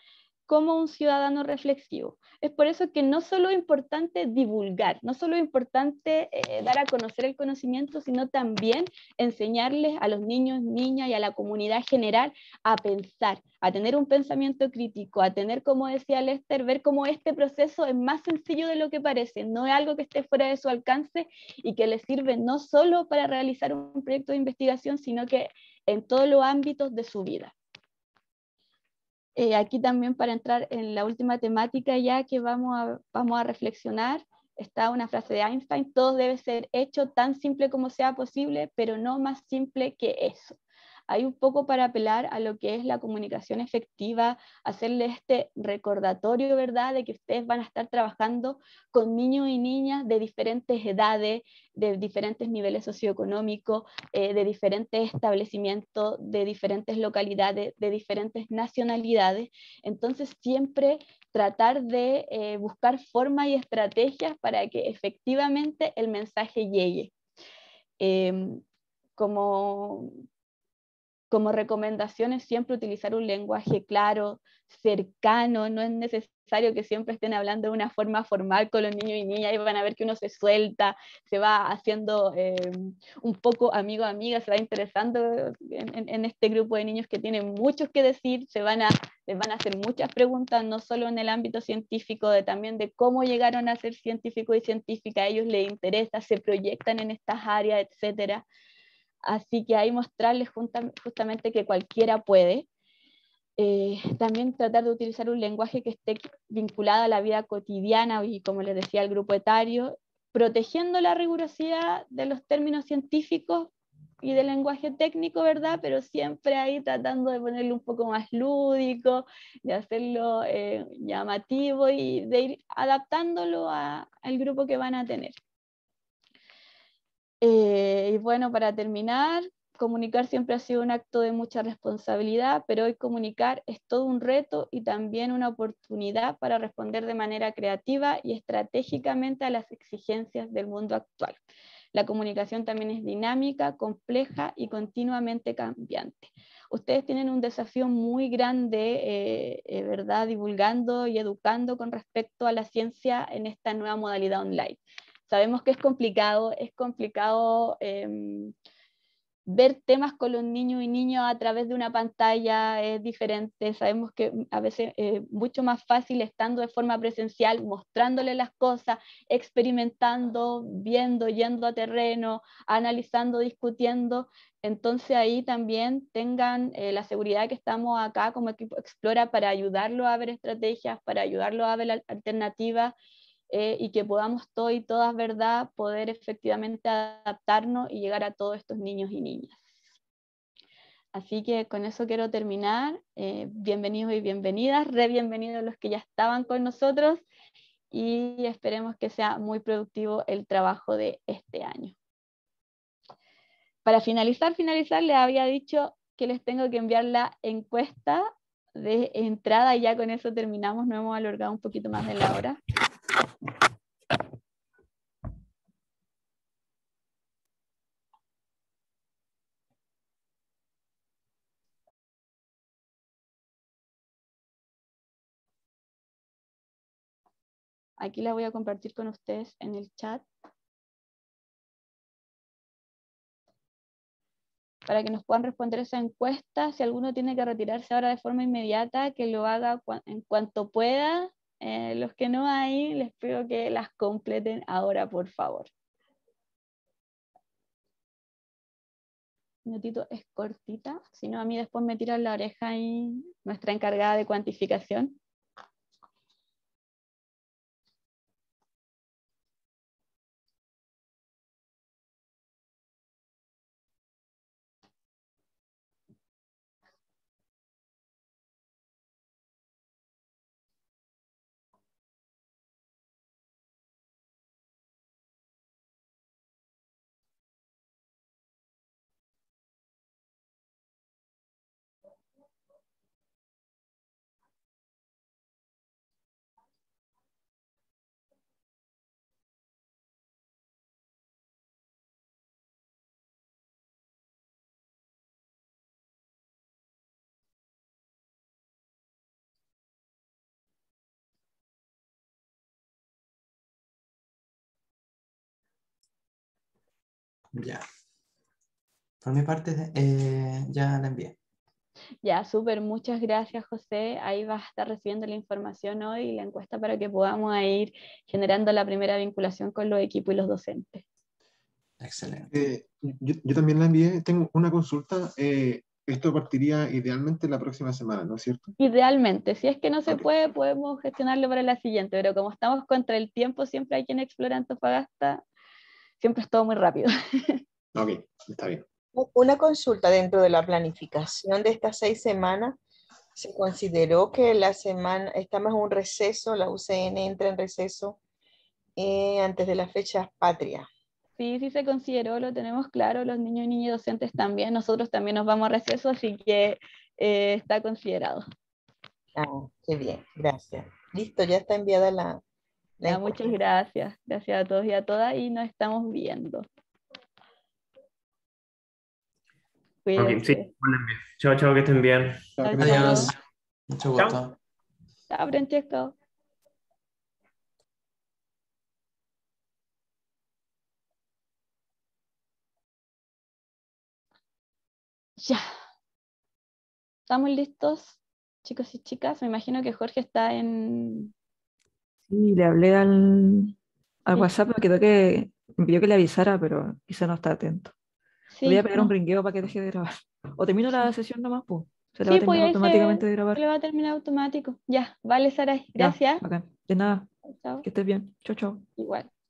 como un ciudadano reflexivo es por eso que no solo es importante divulgar, no solo es importante eh, dar a conocer el conocimiento, sino también enseñarles a los niños, niñas y a la comunidad general a pensar, a tener un pensamiento crítico, a tener, como decía Lester, ver cómo este proceso es más sencillo de lo que parece, no es algo que esté fuera de su alcance y que les sirve no solo para realizar un proyecto de investigación, sino que en todos los ámbitos de su vida. Eh, aquí también para entrar en la última temática ya que vamos vamos a reflexionar, está una frase de Einstein, todo debe ser hecho tan simple como sea posible, pero no más simple que eso hay un poco para apelar a lo que es la comunicación efectiva, hacerle este recordatorio, ¿verdad?, de que ustedes van a estar trabajando con niños y niñas de diferentes edades, de diferentes niveles socioeconómicos, eh, de diferentes establecimientos, de diferentes localidades, de diferentes nacionalidades. Entonces, siempre tratar de eh, buscar formas y estrategias para que efectivamente el mensaje llegue. Em, como, como es siempre utilizar un lenguaje claro, cercano, no es necesario que siempre estén hablando de una forma formal con los niños y niñas y van a ver que uno se suelta, se va haciendo eh, un poco amigo amiga, se va interesando en, este grupo de niños que tienen mucho que decir, se van a, les van a hacer muchas preguntas, no solo en el ámbito científico, de, también de cómo llegaron a ser científicos y científicas, a ellos les interesa, se proyectan en estas áreas, etcétera. Así que ahí mostrarles justamente que cualquiera puede. Eh, también tratar de utilizar un lenguaje que esté vinculado a la vida cotidiana y, como les decía, al grupo etario, protegiendo la rigurosidad de los términos científicos y del lenguaje técnico, ¿verdad? Pero siempre ahí tratando de ponerlo un poco más lúdico, de hacerlo eh, llamativo y de ir adaptándolo al grupo que van a tener. Eh, y bueno, para terminar, comunicar siempre ha sido un acto de mucha responsabilidad, pero hoy comunicar es todo un reto y también una oportunidad para responder de manera creativa y estratégicamente a las exigencias del mundo actual. La comunicación también es dinámica, compleja y continuamente cambiante. Ustedes tienen un desafío muy grande, eh, eh, ¿verdad?, divulgando y educando con respecto a la ciencia en esta nueva modalidad online. Sabemos que es complicado, es complicado em, ver temas con los niños y niños a través de una pantalla, es diferente. Sabemos que mm, a veces es eh, mucho más fácil estando de forma presencial, mostrándole las cosas, experimentando, viendo, yendo a terreno, analizando, discutiendo. Entonces ahí también tengan eh, la seguridad que estamos acá como equipo Explora para ayudarlo a ver estrategias, para ayudarlo a ver alternativas, eh, y que podamos todo y todas, ¿verdad?, poder efectivamente adaptarnos y llegar a todos estos niños y niñas. Así que con eso quiero terminar. Eh, bienvenidos y bienvenidas, re bienvenidos los que ya estaban con nosotros y esperemos que sea muy productivo el trabajo de este año. Para finalizar, finalizar, les había dicho que les tengo que enviar la encuesta de entrada y ya con eso terminamos, no hemos alargado un poquito más de la hora. Aquí la voy a compartir con ustedes en el chat. Para que nos puedan responder esa encuesta. Si alguno tiene que retirarse ahora de forma inmediata, que lo haga en cuanto pueda. Eh, los que no hay, les pido que las completen ahora, por favor. notito es cortita, si no a mí después me tiran la oreja y nuestra encargada de cuantificación. Ya. Por mi parte, eh, ya la envié. Ya, súper. Muchas gracias, José. Ahí va a estar recibiendo la información hoy y la encuesta para que podamos ir generando la primera vinculación con los equipos y los docentes. Excelente. Eh, yo, también la envié. Tengo una consulta. Eh, esto partiría idealmente la próxima semana, ¿no es cierto? Idealmente. Si es que no se puede, podemos gestionarlo para la siguiente, pero como estamos contra el tiempo, siempre hay quien explora Antofagasta, siempre es todo muy rápido. <laughs> Ok, está bien. Una consulta dentro de la planificación de estas seis semanas, ¿se consideró que la semana, estamos en un receso, la UCN entra en receso eh, antes de las fecha patria. Sí, sí se consideró, lo tenemos claro, los niños y niñas docentes también, nosotros también nos vamos a receso, así que eh, está considerado. Ah, qué bien, gracias. Listo, ya está enviada la, muchas gracias. Gracias a todos y a todas y nos estamos viendo. Okay, sí. Chao, chao, que estén bien. Muchas Adiós. Chao. Mucho gusto. chao Francesco. Ya. ¿Estamos listos, chicos y chicas? Me imagino que Jorge está en, Sí, le hablé al, al WhatsApp, me quedó que me pidió que le avisara, pero quizá no está atento. Sí, voy a pegar un pues. ringueo para que deje de grabar. <laughs> O termino la sesión nomás, pues. Se le sí, va a pues, terminar automáticamente de grabar. Se le va a terminar automático. Ya, vale, Saray. Gracias. de nada. Chao. Que estés bien. Chao, chao. Igual.